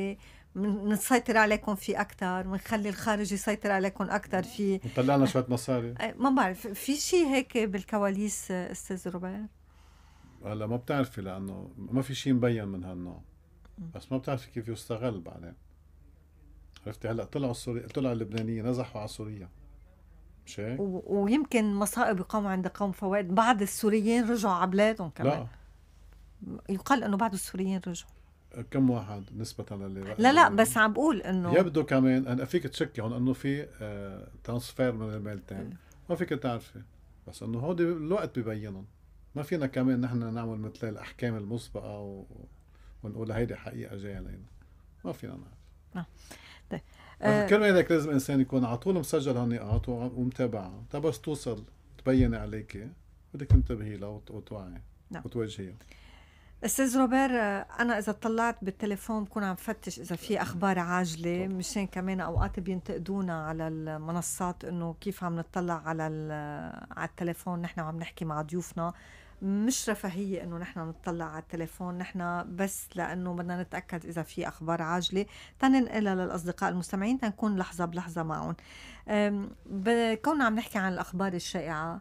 نسيطر عليكم فيه اكثر بنخلي الخارج يسيطر عليكم اكثر فيه طلعنا شويه مصاري آه، ما بعرف في شيء هيك بالكواليس استاذ روبير هلا ما بتعرفي لانه ما في شيء مبين من هالنوع بس ما بتعرفي كيف يستغل بعدين عرفتي هلا طلعوا السوري طلع اللبنانيه نزحوا على سوريا مش هيك؟ و... ويمكن مصائب يقاموا عند قوم فوائد بعض السوريين رجعوا على بلادهم كمان لا يقال انه بعض السوريين رجعوا كم واحد نسبة للي لا لا بس عم بقول انه يبدو كمان انا فيك تشكي هون انه في آه ترانسفير من تاني ما فيك تعرفي بس انه هودي الوقت ببينهم ما فينا كمان نحن نعمل مثل الاحكام المسبقة و... ونقول هيدي حقيقه جايه علينا ما فينا نعرف آه. طيب آه. كل هيك لازم الانسان يكون على طول مسجل هالنقاط ومتابعها تا بس توصل تبين عليك بدك تنتبهي لها وتوعي نعم. وتواجهيها استاذ روبير آه، انا اذا طلعت بالتليفون بكون عم فتش اذا في اخبار عاجله مشان كمان اوقات بينتقدونا على المنصات انه كيف عم نطلع على على التليفون نحن وعم نحكي مع ضيوفنا مش رفاهية انه نحن نطلع على التليفون نحن بس لانه بدنا نتأكد اذا في اخبار عاجلة تننقلها للاصدقاء المستمعين تنكون لحظة بلحظة معهم كوننا عم نحكي عن الاخبار الشائعة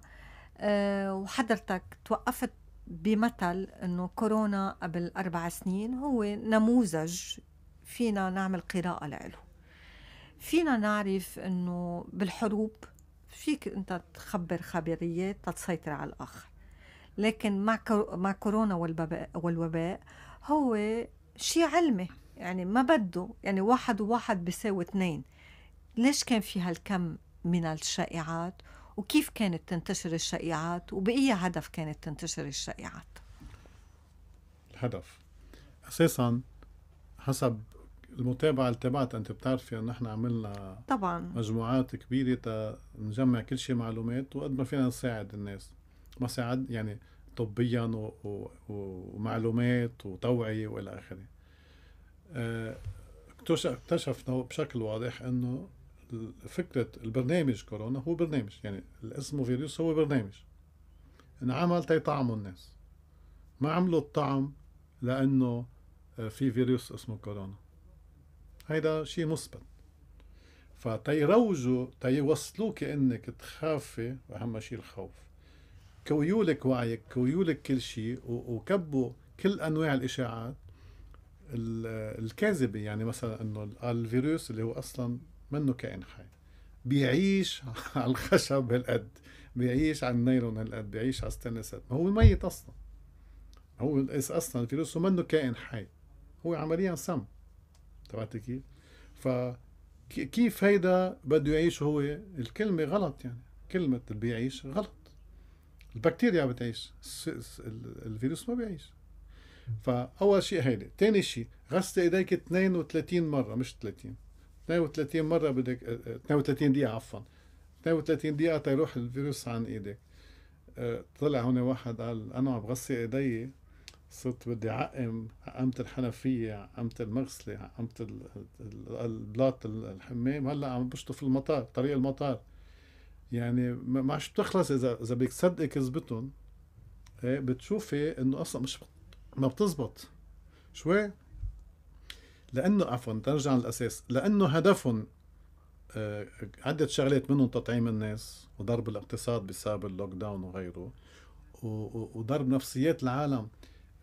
أه، وحضرتك توقفت بمثل انه كورونا قبل اربع سنين هو نموذج فينا نعمل قراءة له فينا نعرف انه بالحروب فيك انت تخبر خبريات تسيطر على الاخر لكن مع مع كورونا والوباء هو شيء علمي يعني ما بده يعني واحد وواحد بيساوي اثنين ليش كان في هالكم من الشائعات وكيف كانت تنتشر الشائعات وبأي هدف كانت تنتشر الشائعات الهدف أساسا حسب المتابعة اللي تابعت أنت بتعرفي أن احنا عملنا طبعا مجموعات كبيرة نجمع كل شيء معلومات وقد ما فينا نساعد الناس مساعد يعني طبيا ومعلومات وتوعيه والى اخره آه، اكتشفنا بشكل واضح انه فكره البرنامج كورونا هو برنامج يعني الاسم فيروس هو برنامج انعمل تيطعموا الناس ما عملوا الطعم لانه آه، في فيروس اسمه كورونا هيدا شيء مثبت فتيروجوا تيوصلوك انك تخافي اهم شيء الخوف كويولك وعيك كويولك كل شيء وكبوا كل انواع الاشاعات الكاذبه يعني مثلا انه الفيروس اللي هو اصلا منه كائن حي بيعيش على الخشب هالقد بيعيش على النايلون هالقد بيعيش على الستانلس ما هو ميت اصلا هو اصلا الفيروس هو منه كائن حي هو عمليا سم تبعت كيف؟ فكيف هيدا بده يعيش هو الكلمه غلط يعني كلمه بيعيش غلط البكتيريا بتعيش الفيروس ما بيعيش فاول شيء هيدي ثاني شيء غسل ايديك 32 مره مش 30 32 مره بدك 32 آه، آه، دقيقه عفوا 32 دقيقه تروح الفيروس عن ايدك آه، طلع هنا واحد قال انا عم بغسل ايدي صرت بدي عقم عقمت الحنفيه عقمت المغسله عقمت البلاط الحمام هلا عم بشطف المطار طريق المطار يعني ما عادش بتخلص اذا اذا بدك تصدقي كذبتهم ايه بتشوفي انه اصلا مش ما بتزبط شوي لانه عفوا ترجع للاساس لانه هدفهم آه عدة شغلات منهم تطعيم الناس وضرب الاقتصاد بسبب اللوك داون وغيره وضرب نفسيات العالم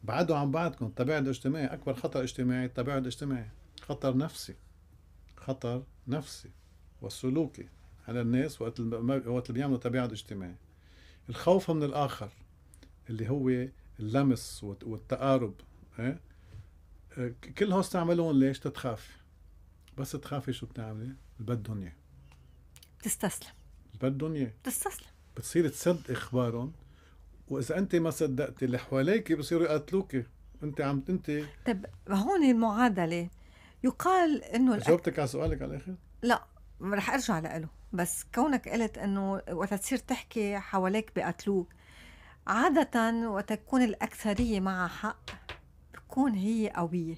بعدوا عن بعضكم التباعد الاجتماعي اكبر خطر اجتماعي التباعد الاجتماعي خطر نفسي خطر نفسي وسلوكي على الناس وقت وقت بيعملوا تباعد اجتماعي الخوف من الاخر اللي هو اللمس والتقارب إيه؟ كل هو استعملهم ليش تتخاف بس تخافي شو بتعملي؟ بدهم اياه بتستسلم بدهم اياه بتستسلم بتصير تصد اخبارهم واذا انت ما صدقتي اللي حواليك بصيروا يقاتلوكي انت عم انت طب هون المعادله يقال انه جاوبتك على سؤالك على الاخر؟ لا رح ارجع لإله بس كونك قلت انه وقت تصير تحكي حواليك بقتلوك عادة وقت تكون الأكثرية مع حق بتكون هي قوية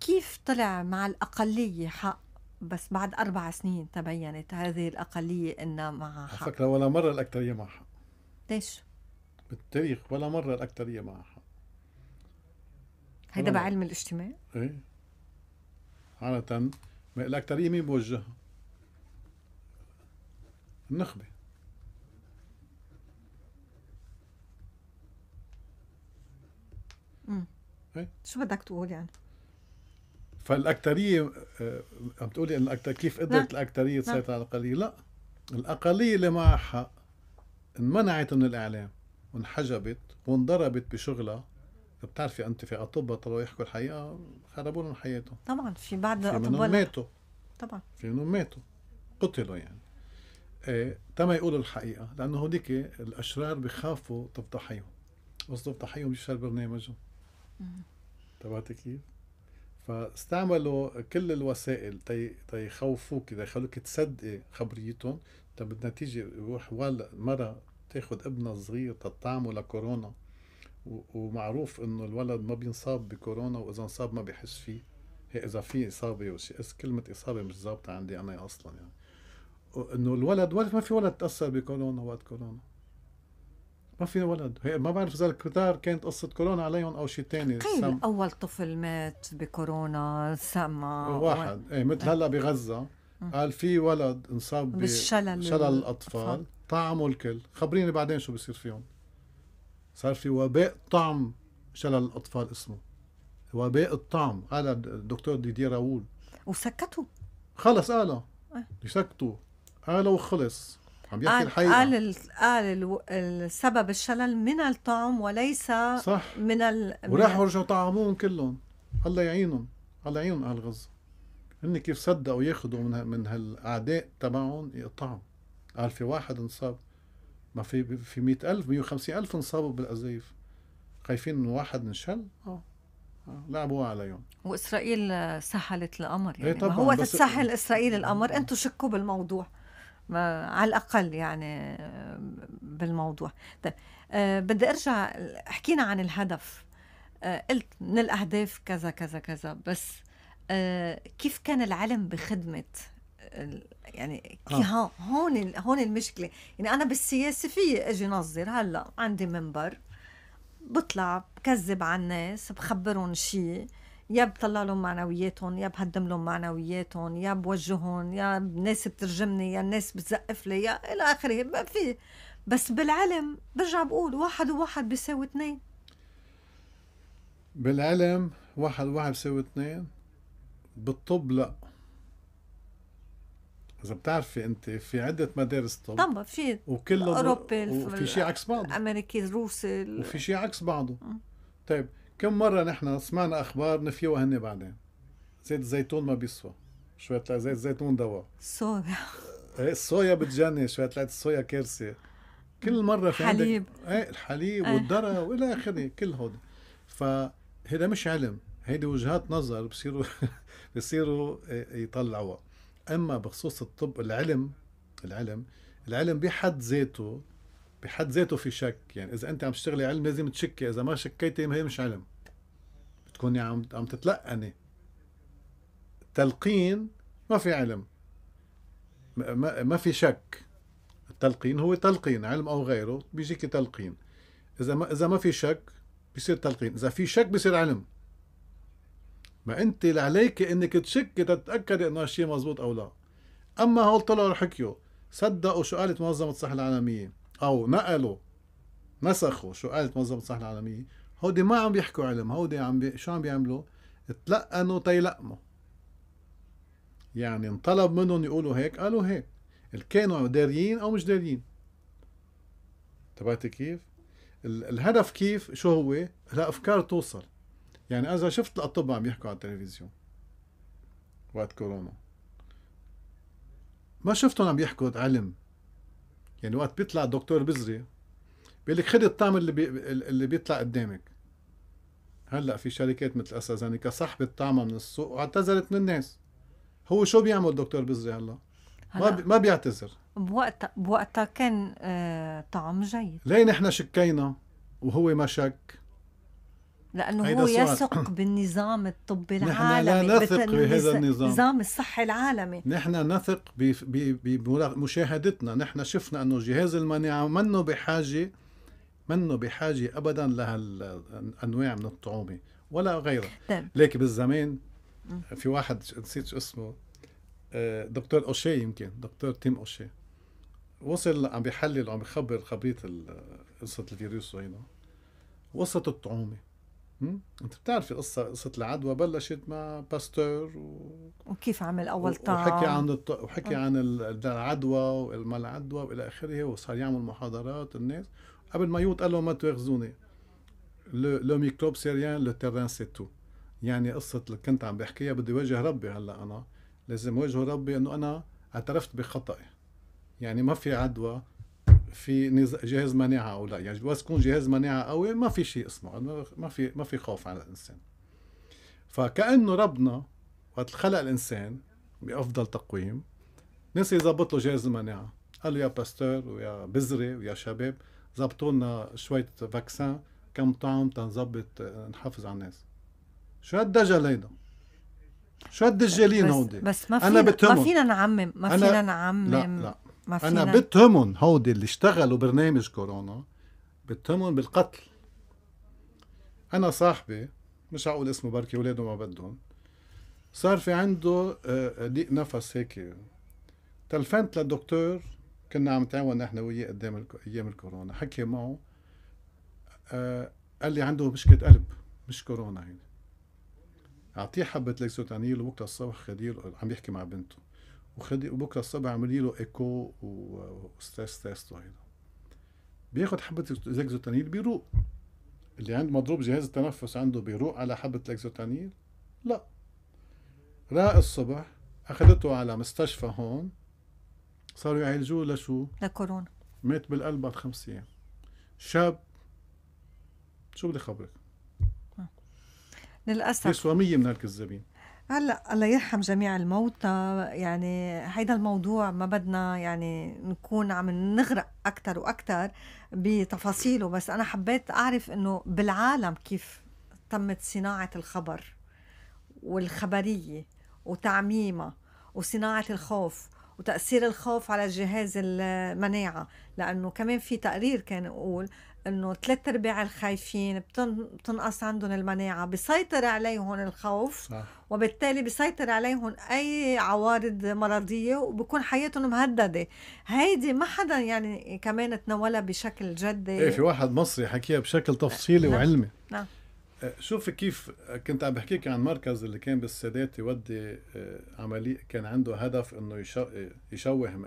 كيف طلع مع الأقلية حق بس بعد أربع سنين تبينت هذه الأقلية إنها مع حق فكرة ولا مرة الأكثرية مع حق ليش؟ بالتاريخ ولا مرة الأكثرية مع حق هيدا بعلم الاجتماع؟ ايه عادة الأكثرية مين بوجهها؟ النخبة إيه؟ شو بدك تقول يعني؟ فالاكثريه آه، عم تقولي ان الأكتر... كيف قدرت الاكثريه تسيطر على الاقليه؟ لا الاقليه اللي معها حق انمنعت من الاعلام وانحجبت وانضربت بشغلها بتعرفي انت في اطباء طلعوا يحكوا الحقيقه خربوا لهم حياتهم طبعا في بعض الاطباء ماتوا طبعا في منهم ماتوا قتلوا يعني آه، تما يقولوا الحقيقه لانه هوديك الاشرار بخافوا تفضحيهم بس تفضحيهم يشهر برنامجهم تبعت كيف؟ فاستعملوا كل الوسائل تي تيخوفوك يخلوك تصدقي خبريتهم طب بالنتيجه يروح ولا مره تاخذ ابنها الصغير تطعمه لكورونا ومعروف انه الولد ما بينصاب بكورونا واذا انصاب ما بيحس فيه هي اذا في اصابه وشيء كلمه اصابه مش ظابطه عندي انا اصلا يعني انه الولد ولد ما في ولد تاثر بكورونا وقت كورونا ما في ولد هي ما بعرف اذا الكتار كانت قصه كورونا عليهم او شيء ثاني قيل اول طفل مات بكورونا سما واحد و... ايه مثل هلا بغزه قال في ولد انصاب بالشلل شلل الاطفال طعموا الكل خبريني بعدين شو بصير فيهم صار في وباء طعم شلل الاطفال اسمه وباء الطعم قال الدكتور ديدي راول وسكتوا خلص قالها إيه. يسكتوا لو وخلص عم يحكي الحقيقه قال ال... قال ال... السبب الشلل من الطعم وليس صح من ال... وراحوا رجعوا طعموهم كلهم الله يعينهم الله يعينهم اهل غزه هن كيف صدقوا ياخذوا من من هالاعداء تبعهم يقطعهم قال في واحد انصاب ما في في 100000 150000 انصابوا بالقذايف خايفين انه واحد انشل اه, آه. لعبوها عليهم واسرائيل سهلت الامر يعني ايه طبعا ما هو تسهل اسرائيل الامر انتم شكوا بالموضوع ما على الاقل يعني بالموضوع طيب آه، بدي ارجع حكينا عن الهدف آه، قلت من الاهداف كذا كذا كذا بس آه، كيف كان العلم بخدمه يعني آه. ها هون هون المشكله يعني انا بالسياسه في اجي نظر هلا عندي منبر بطلع بكذب على الناس بخبرهم شيء آه يا بطلع لهم معنوياتهم يا بهدم لهم معنوياتهم يا بوجههم يا ناس بترجمني يا ناس بتزقف لي يا الى اخره ما في بس بالعلم برجع بقول واحد وواحد بيساوي اثنين بالعلم واحد وواحد بيساوي اثنين بالطب لا اذا بتعرفي انت في عده مدارس طب طبعا في وكل اوروبي وفي شيء عكس بعضه امريكي روسي وفي شيء عكس بعضه طيب كم مرة نحن سمعنا أخبار نفيوها هن بعدين زيت الزيتون ما بيصفى شوية زيت الزيتون دواء صويا الصويا إيه، بتجني شوية طلعت الصويا كارثة كل مرة في حليب عندك ايه الحليب إيه. والذرة والى اخره كل هود فهذا مش علم هيدي وجهات نظر بصيروا بصيروا إيه، يطلعوها اما بخصوص الطب العلم العلم العلم بحد ذاته بحد ذاته في شك يعني اذا انت عم تشتغلي علم لازم تشكي اذا ما شكيتي هي مش علم بتكوني عم عم تتلقني تلقين ما في علم ما, ما في شك التلقين هو تلقين علم او غيره بيجيك تلقين اذا ما اذا ما في شك بيصير تلقين اذا في شك بيصير علم ما انت اللي عليك انك تشكي تتاكدي انه الشيء مزبوط او لا اما هول طلعوا حكيوا صدقوا شو قالت منظمه الصحه العالميه او نقلوا نسخوا شو قالت منظمه الصحه العالميه هودي ما عم بيحكوا علم هودي عم بي... شو عم بيعملوا تلقنوا تيلقموا يعني انطلب منهم يقولوا هيك قالوا هيك كانوا داريين او مش داريين تبعتي كيف الهدف كيف شو هو الافكار توصل يعني اذا شفت الاطباء عم يحكوا على التلفزيون وقت كورونا ما شفتهم عم يحكوا علم يعني وقت بيطلع الدكتور بزري بيقول لك خذ الطعم اللي بي... اللي بيطلع قدامك هلا في شركات مثل اسازانيكا سحبت طعمها من السوق واعتذرت من الناس هو شو بيعمل دكتور بزري هلا؟ ما بي... ما بيعتذر بوقتها بوقتها كان آه طعم جيد ليه نحن شكينا وهو ما شك لانه هو يثق بالنظام الطبي العالمي نحن لا نثق بهذا النظام نظام الصحي العالمي نحن نثق بمشاهدتنا نحن شفنا انه جهاز المناعه منه بحاجه منه بحاجه ابدا لهالانواع من الطعومه ولا غيرها لكن بالزمان في واحد نسيت شو اسمه آه، دكتور اوشي يمكن دكتور تيم اوشي وصل عم بيحلل عم بيخبر خبريه قصه الفيروس وهينا وصلت الطعومه انت بتعرفي قصه قصه العدوى بلشت مع باستور و... وكيف عمل اول طعام وحكي عن الط... وحكي آه. عن العدوى وما العدوى والى اخره وصار يعمل محاضرات الناس قبل ما يموت قال لهم ما تواخذوني لو ميكروب سيريان لو تيران سي تو يعني قصه اللي كنت عم بحكيها بدي واجه ربي هلا انا لازم واجه ربي انه انا اعترفت بخطئي يعني ما في عدوى في جهاز مناعه او لا يعني بس يكون جهاز مناعه قوي ما في شيء اسمه ما في ما في خوف على الانسان فكانه ربنا وقت خلق الانسان بافضل تقويم نسي يظبط له جهاز المناعه قال له يا باستور ويا بزري ويا شباب ظبطوا لنا شويه فاكسان كم طعم تنظبط نحافظ على الناس شو هالدجل هيدا شو هالدجالين هودي بس ما فينا ما فينا نعمم ما فينا نعمم لا لا ما فينا. انا بتهمهم هودي اللي اشتغلوا برنامج كورونا بتهمهم بالقتل انا صاحبي مش هقول اسمه بركي ولاده ما بدهم صار في عنده آه، آه، ضيق نفس هيك تلفنت للدكتور كنا عم نتعاون نحن وياه قدام ايام الكورونا حكي معه آه، قال لي عنده مشكله قلب مش كورونا هي اعطيه حبه ليكسوتانيل وبكره الصبح خديه عم يحكي مع بنته وخدي وبكره الصبح اعملي له ايكو وستريس تيست وهيدا بياخذ حبه الاكزوتانيل بيروق اللي عند مضروب جهاز التنفس عنده بيروق على حبه الاكزوتانيل لا راق الصبح اخذته على مستشفى هون صاروا يعالجوه لشو؟ لكورونا مات بالقلب بعد خمس ايام شاب شو بدي خبرك؟ آه. للاسف يسوى 100 من هالكذابين هلا الله يرحم جميع الموتى يعني هيدا الموضوع ما بدنا يعني نكون عم نغرق اكثر واكثر بتفاصيله بس انا حبيت اعرف انه بالعالم كيف تمت صناعه الخبر والخبريه وتعميمها وصناعه الخوف وتاثير الخوف على جهاز المناعه لانه كمان في تقرير كان يقول انه ثلاث ارباع الخايفين بتنقص عندهم المناعه بيسيطر عليهم الخوف صح. وبالتالي بيسيطر عليهم اي عوارض مرضيه وبكون حياتهم مهدده هيدي ما حدا يعني كمان تناولها بشكل جدي ايه في واحد مصري حكيها بشكل تفصيلي نعم. وعلمي نعم آه، شوف كيف كنت عم بحكيك عن مركز اللي كان بالسادات يودي آه، عملية كان عنده هدف انه آه، يشوه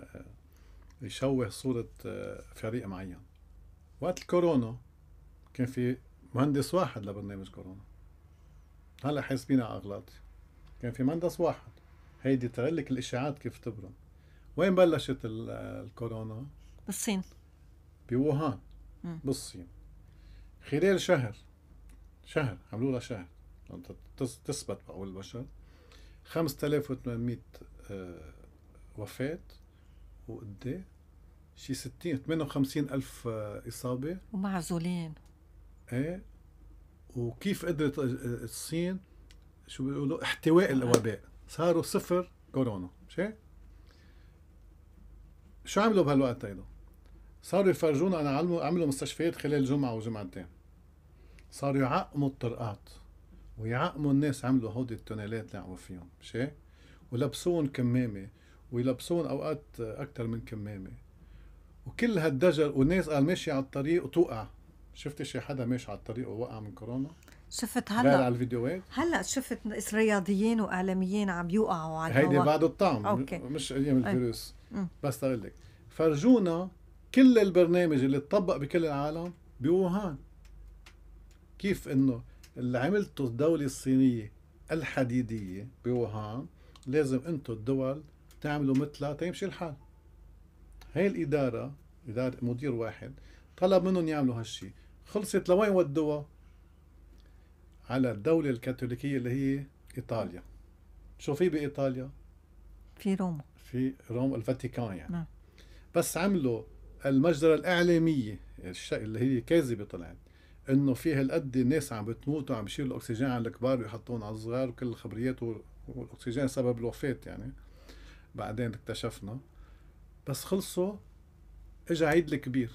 يشوه صورة فريق معين وقت الكورونا كان في مهندس واحد لبرنامج كورونا هلا حاسبين على اغلاطي كان في مهندس واحد هيدي تغلك الاشاعات كيف تبرم وين بلشت الكورونا؟ بالصين بووهان بالصين خلال شهر شهر عملوا لها شهر تثبت بقول البشر 5800 آه، وفاة وقد إيه؟ شي 60 58 ألف آه، إصابة ومعزولين إيه وكيف قدرت آه، آه، الصين شو بيقولوا احتواء الوباء صاروا صفر كورونا مش هيك؟ شو عملوا بهالوقت هيدا؟ صاروا يفرجونا انا عملوا عملوا مستشفيات خلال جمعه وجمعتين صاروا يعقموا الطرقات ويعقموا الناس عملوا هودي التونيلات عملوا فيهم مش هيك؟ ولبسوهم كمامه ويلبسون اوقات اكثر من كمامه وكل هالدجل وناس قال ماشي على الطريق وتوقع شفت شي حدا ماشي على الطريق ووقع من كورونا؟ شفت هلا على الفيديوهات هلا شفت رياضيين واعلاميين عم يوقعوا على هيدي بعد الطعم أوكي. مش ايام الفيروس أي. بس اقول لك فرجونا كل البرنامج اللي تطبق بكل العالم بوهان كيف انه اللي عملته الدوله الصينيه الحديديه بوهان لازم انتم الدول تعملوا مثلها تيمشي الحال هي الاداره اداره مدير واحد طلب منهم يعملوا هالشيء خلصت لوين ودوها على الدولة الكاثوليكية اللي هي إيطاليا شو في بإيطاليا؟ في روما في روما الفاتيكان يعني نعم. بس عملوا المجزرة الإعلامية الشيء اللي هي كاذبة طلعت إنه في هالقد ناس عم بتموت وعم يشيلوا الأكسجين على الكبار ويحطون على الصغار وكل الخبريات والأكسجين سبب الوفاة يعني بعدين اكتشفنا بس خلصوا اجى عيد الكبير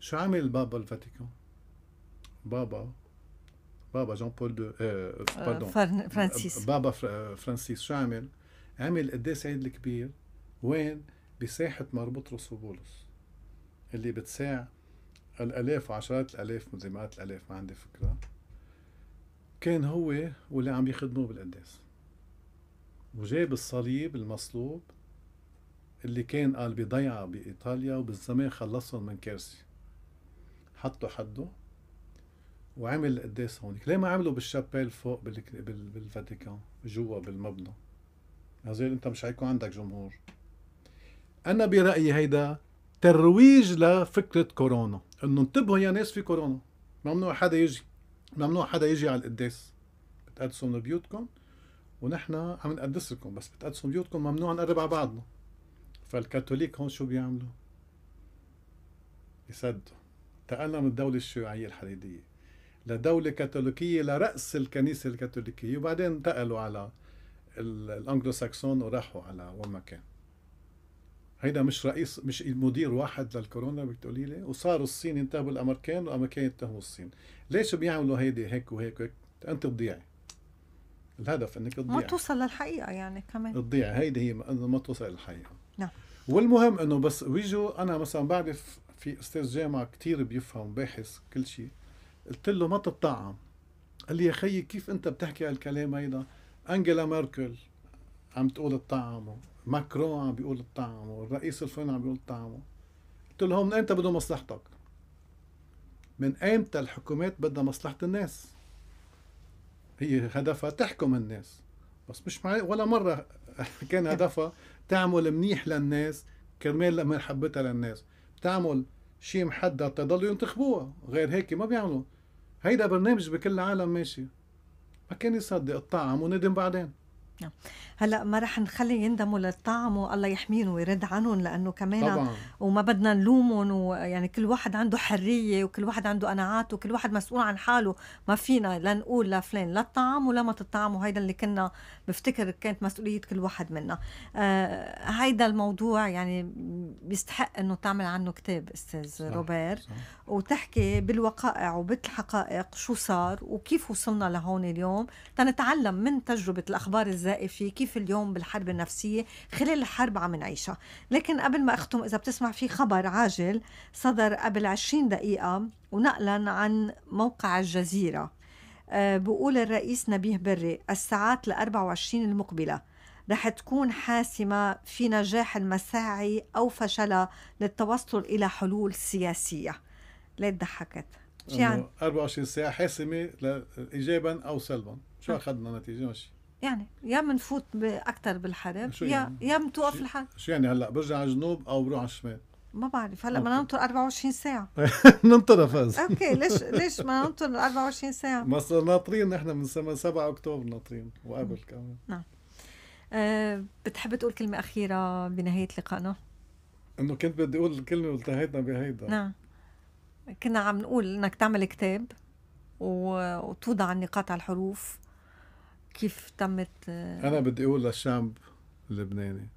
شو عمل بابا الفاتيكان؟ بابا بابا جون بول دو آه باردون آه، آه، فرانسيس بابا آه، فرانسيس شو عمل؟ عمل قداس عيد الكبير وين؟ بساحة مربطرس وبولس اللي بتساع الآلاف وعشرات الآلاف مئات الآلاف ما عندي فكرة كان هو واللي عم يخدموه بالقداس وجاب الصليب المصلوب اللي كان قال بضيعة بإيطاليا وبالزمان خلصهم من كارثة حطوا حده وعمل القداس هونيك ليه ما عملوا بالشابيل فوق بالفاتيكان جوا بالمبنى هزيل انت مش هيكون عندك جمهور انا برايي هيدا ترويج لفكره كورونا انه انتبهوا يا ناس في كورونا ممنوع حدا يجي ممنوع حدا يجي على القداس بتقدسوا من بيوتكم ونحن عم نقدس لكم بس بتقدسوا بيوتكم ممنوع نقرب على بعضنا فالكاثوليك هون شو بيعملوا؟ يسدوا انتقلنا من الدولة الشيوعية الحديدية لدولة كاثوليكية لرأس الكنيسة الكاثوليكية وبعدين انتقلوا على الانجلو ساكسون وراحوا على وين ما كان هيدا مش رئيس مش مدير واحد للكورونا بتقولي لي وصاروا الصين ينتهوا الامريكان والامريكان ينتهوا الصين ليش بيعملوا هيدي هيك وهيك وهيك انت بتضيعي الهدف انك تضيعي ما توصل للحقيقه يعني كمان تضيعي هيدي هي ما توصل للحقيقه نعم والمهم انه بس بيجوا انا مثلا بعرف في استاذ جامعه كتير بيفهم باحث كل شيء قلت له ما تطعم قال لي يا خيي كيف انت بتحكي هالكلام هيدا انجلا ميركل عم تقول الطعم ماكرون عم بيقول الطعم والرئيس الفلاني عم بيقول الطعم قلت له من امتى بدهم مصلحتك من امتى الحكومات بدها مصلحه الناس هي هدفها تحكم الناس بس مش معي ولا مره كان هدفها بتعمل منيح للناس كرمال لما حبتها للناس بتعمل شيء محدد تضلوا ينتخبوها غير هيك ما بيعملوا هيدا برنامج بكل العالم ماشي ما كان يصدق الطعم وندم بعدين هلا ما رح نخلي يندموا للطعم والله يحميهم ويرد عنهم لانه كمان طبعا. وما بدنا نلومهم ويعني كل واحد عنده حريه وكل واحد عنده قناعات وكل واحد مسؤول عن حاله ما فينا لا نقول لفلان لا الطعم ولا ما تطعم وهيدا اللي كنا بفتكر كانت مسؤوليه كل واحد منا آه هيدا الموضوع يعني بيستحق انه تعمل عنه كتاب استاذ روبير وتحكي بالوقائع وبالحقائق شو صار وكيف وصلنا لهون اليوم تنتعلم من تجربه الاخبار الزائده الوظائفي كيف اليوم بالحرب النفسية خلال الحرب عم نعيشها لكن قبل ما أختم إذا بتسمع في خبر عاجل صدر قبل 20 دقيقة ونقلا عن موقع الجزيرة آه، بقول الرئيس نبيه بري الساعات ال 24 المقبله رح تكون حاسمة في نجاح المساعي أو فشلها للتوصل إلى حلول سياسية ليه تضحكت شو يعني 24 ساعة حاسمة إيجابا أو سلبا شو أخذنا نتيجة ماشي يعني يا بنفوت اكثر بالحرب يا يعني؟ يا بتوقف الحرب شو يعني هلا برجع على الجنوب او بروح على الشمال ما بعرف هلا بدنا ننطر 24 ساعة ننطر فاز اوكي ليش ليش ما ننطر 24 ساعة؟ ما ناطرين نحن من 7 اكتوبر ناطرين وقبل كمان نعم آه، بتحب تقول كلمة أخيرة بنهاية لقائنا؟ إنه كنت بدي أقول الكلمة والتهيتنا بهيدا نعم كنا عم نقول إنك تعمل كتاب و... وتوضع النقاط على الحروف كيف تمت انا بدي اقول للشعب اللبناني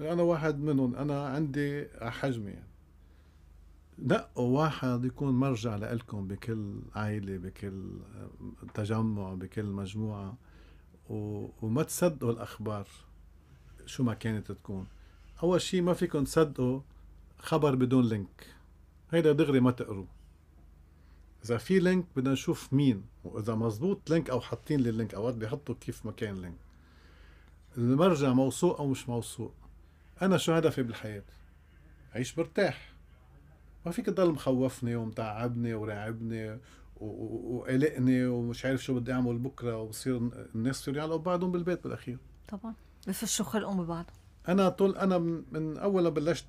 انا واحد منهم انا عندي حجمي نقوا يعني. واحد يكون مرجع لإلكم بكل عائلة بكل تجمع بكل مجموعة و... وما تصدقوا الأخبار شو ما كانت تكون أول شيء ما فيكم تصدقوا خبر بدون لينك هيدا دغري ما تقروه اذا في لينك بدنا نشوف مين واذا مزبوط لينك او حاطين لي لينك اوقات بيحطوا كيف ما كان لينك المرجع موثوق او مش موثوق انا شو هدفي بالحياه عيش برتاح ما فيك تضل مخوفني ومتعبني وراعبني وقلقني ومش عارف شو بدي اعمل بكره وبصير الناس بصيروا يعلقوا بعضهم بالبيت بالاخير طبعا بفشوا خلقهم ببعضهم انا طول انا من, من اول ما بلشت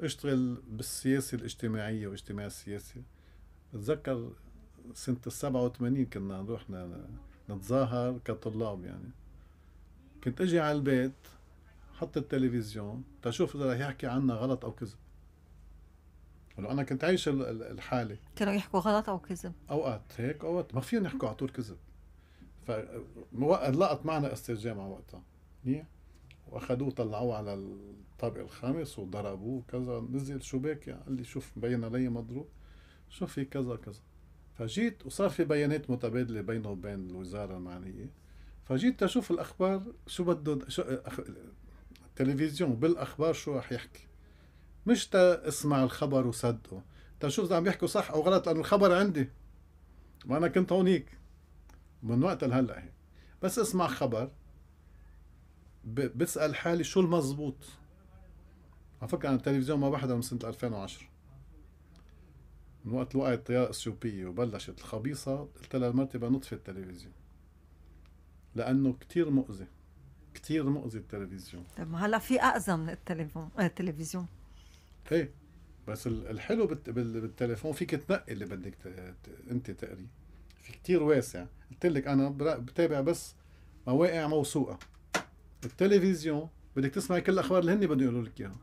اشتغل بالسياسه الاجتماعيه والاجتماع السياسي بتذكر سنة السبعة وثمانين كنا نروح نتظاهر كطلاب يعني كنت اجي على البيت حط التلفزيون تشوف اذا رح يحكي عنا غلط او كذب ولو انا كنت عايش الحاله كانوا يحكوا غلط او كذب اوقات هيك اوقات ما فيهم يحكوا على طول كذب فلقط معنا استاذ جامعه وقتها منيح واخذوه طلعوه على الطابق الخامس وضربوه وكذا نزل شباك قال لي شوف مبين علي مضروب شو في كذا كذا فجيت وصار في بيانات متبادلة بينه وبين الوزارة المعنية فجيت تشوف الأخبار شو بده شو أخ... التلفزيون بالأخبار شو رح يحكي مش تا اسمع الخبر وصدقه تشوف إذا عم يحكوا صح أو غلط لأنه الخبر عندي ما أنا كنت هونيك من وقت لهلا هي بس اسمع خبر ب... بسأل حالي شو المزبوط على فكرة عن التلفزيون ما بحضر من سنة 2010 من وقت وقع الطيارة الأثيوبية وبلشت الخبيصة قلت لها المرتبة نطفي التلفزيون لأنه كتير مؤذي كتير مؤذي التلفزيون طيب، ما هلا في أأذى من التليفون التلفزيون ايه بس الحلو بالتليفون فيك تنقي اللي بدك انت تقري في كتير واسع قلت لك انا بتابع بس مواقع موثوقه التلفزيون بدك تسمعي كل الاخبار اللي هن بدهم يقولوا لك اياها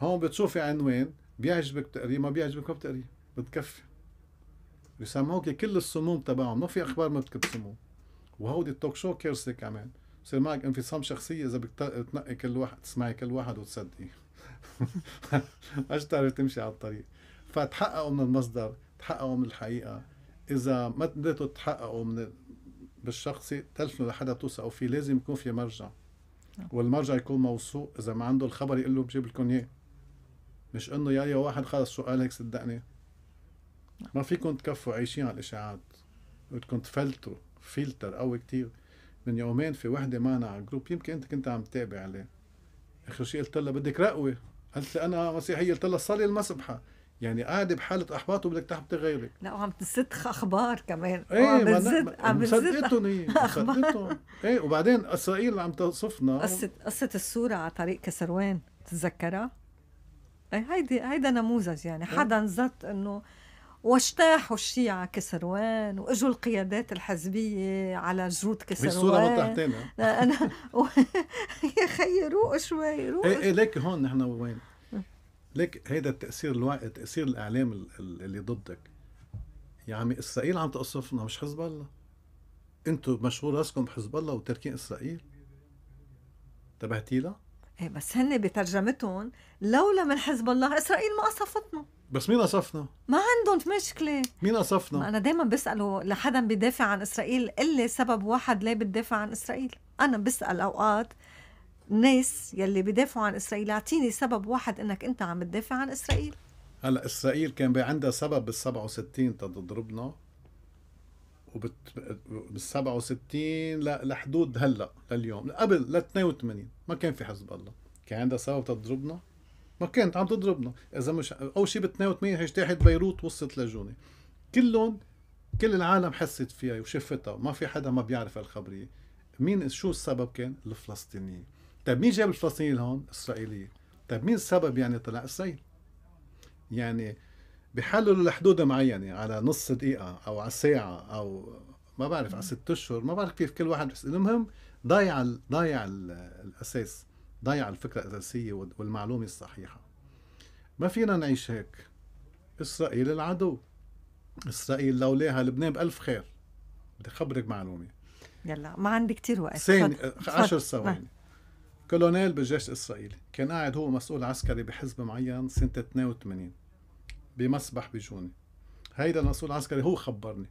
هون بتشوفي عنوان بيعجبك بتقريه ما بيعجبك ما بتقريه بتكفي بيسمعوك كل السموم تبعهم ما في اخبار ما بتكب سموم وهودي التوك شو كارثه كمان بصير معك انفصام شخصيه اذا بدك تنقي كل واحد تسمعي كل واحد وتصدقي ايش تعرف تمشي على الطريق فتحققوا من المصدر تحققوا من الحقيقه اذا ما قدرتوا تحققوا من بالشخصي تلفنوا لحدا توثقوا فيه لازم يكون في مرجع والمرجع يكون موثوق اذا ما عنده الخبر يقول له بجيب لكم اياه مش انه يا يا واحد خلص شو قال هيك صدقني ما فيكم تكفوا عايشين على الاشاعات بدكم تفلتروا فلتر قوي كتير من يومين في وحده معنا على الجروب يمكن انت كنت عم تتابع عليه اخر شيء قلت لها بدك رقوه قالت لي انا مسيحيه قلت لها صلي المسبحه يعني قاعدة بحالة إحباط وبدك تحبطي غيرك لا وعم تصد أخبار كمان ايه نعم، عم بتزد عم مصدقتهم هي ايه وبعدين إسرائيل عم توصفنا قصة قصة الصورة على طريق كسروان تتذكرها؟ إيه، هيدي هيدا نموذج يعني إيه. حدا زت انه واجتاحوا الشيعة كسروان واجوا القيادات الحزبية على جرود كسروان الصورة تحتنا أنا خيروه شوي روح إيه, إيه، ليك هون نحن وين ليك هيدا التأثير الوع... تأثير الإعلام اللي ضدك يا عمي إسرائيل عم تقصفنا مش حزب الله أنتم مشغول راسكم بحزب الله وتركين إسرائيل انتبهتي له؟ ايه بس هن بترجمتهم لولا من حزب الله اسرائيل ما قصفتنا بس مين قصفنا؟ ما عندهم مشكلة مين قصفنا؟ أنا دايما بسأله لحدا بدافع عن إسرائيل قل لي سبب واحد ليه بتدافع عن إسرائيل أنا بسأل أوقات ناس يلي بدافعوا عن إسرائيل اعطيني سبب واحد إنك أنت عم تدافع عن إسرائيل هلا إسرائيل كان عندها سبب بال 67 تضربنا وبال 67 لحدود هلا لليوم قبل ل 82 ما كان في حزب الله كان عندها سبب تضربنا ما كانت عم تضربنا اذا مش اول شيء ب 82 اجتاحت بيروت وصلت لجوني كلهم كل العالم حست فيها وشفتها ما في حدا ما بيعرف الخبريه مين شو السبب كان الفلسطينيين طيب مين جاب الفلسطينيين هون اسرائيليه طيب مين السبب يعني طلع اسرائيل يعني بحللوا لحدود معينه على نص دقيقه او على ساعه او ما بعرف على ست اشهر ما بعرف كيف كل واحد بس المهم ضايع ضايع الاساس ضايع الفكره الاساسيه والمعلومه الصحيحه ما فينا نعيش هيك اسرائيل العدو اسرائيل لولاها لبنان بألف خير بدي خبرك معلومه يلا ما عندي كتير وقت سين 10 آه، ثواني نعم. كولونيل بالجيش الاسرائيلي كان قاعد هو مسؤول عسكري بحزب معين سنه 82 بمسبح بجوني هيدا المسؤول العسكري هو خبرني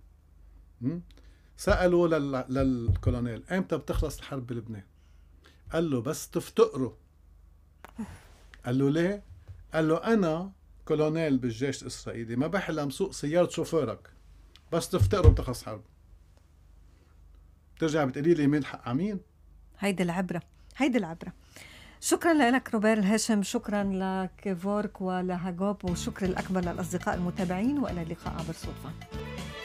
سألوا لل... للكولونيل امتى بتخلص الحرب بلبنان قال له بس تفتقروا قال له ليه قال له انا كولونيل بالجيش الاسرائيلي ما بحلم سوق سياره شوفيرك بس تفتقروا بتخلص حرب بترجع بتقولي لي مين حق مين هيدي العبره هيدي العبره شكرا لك روبير الهاشم شكرا لك فورك ولهاجوب وشكر الأكبر للأصدقاء المتابعين وإلى اللقاء عبر صدفة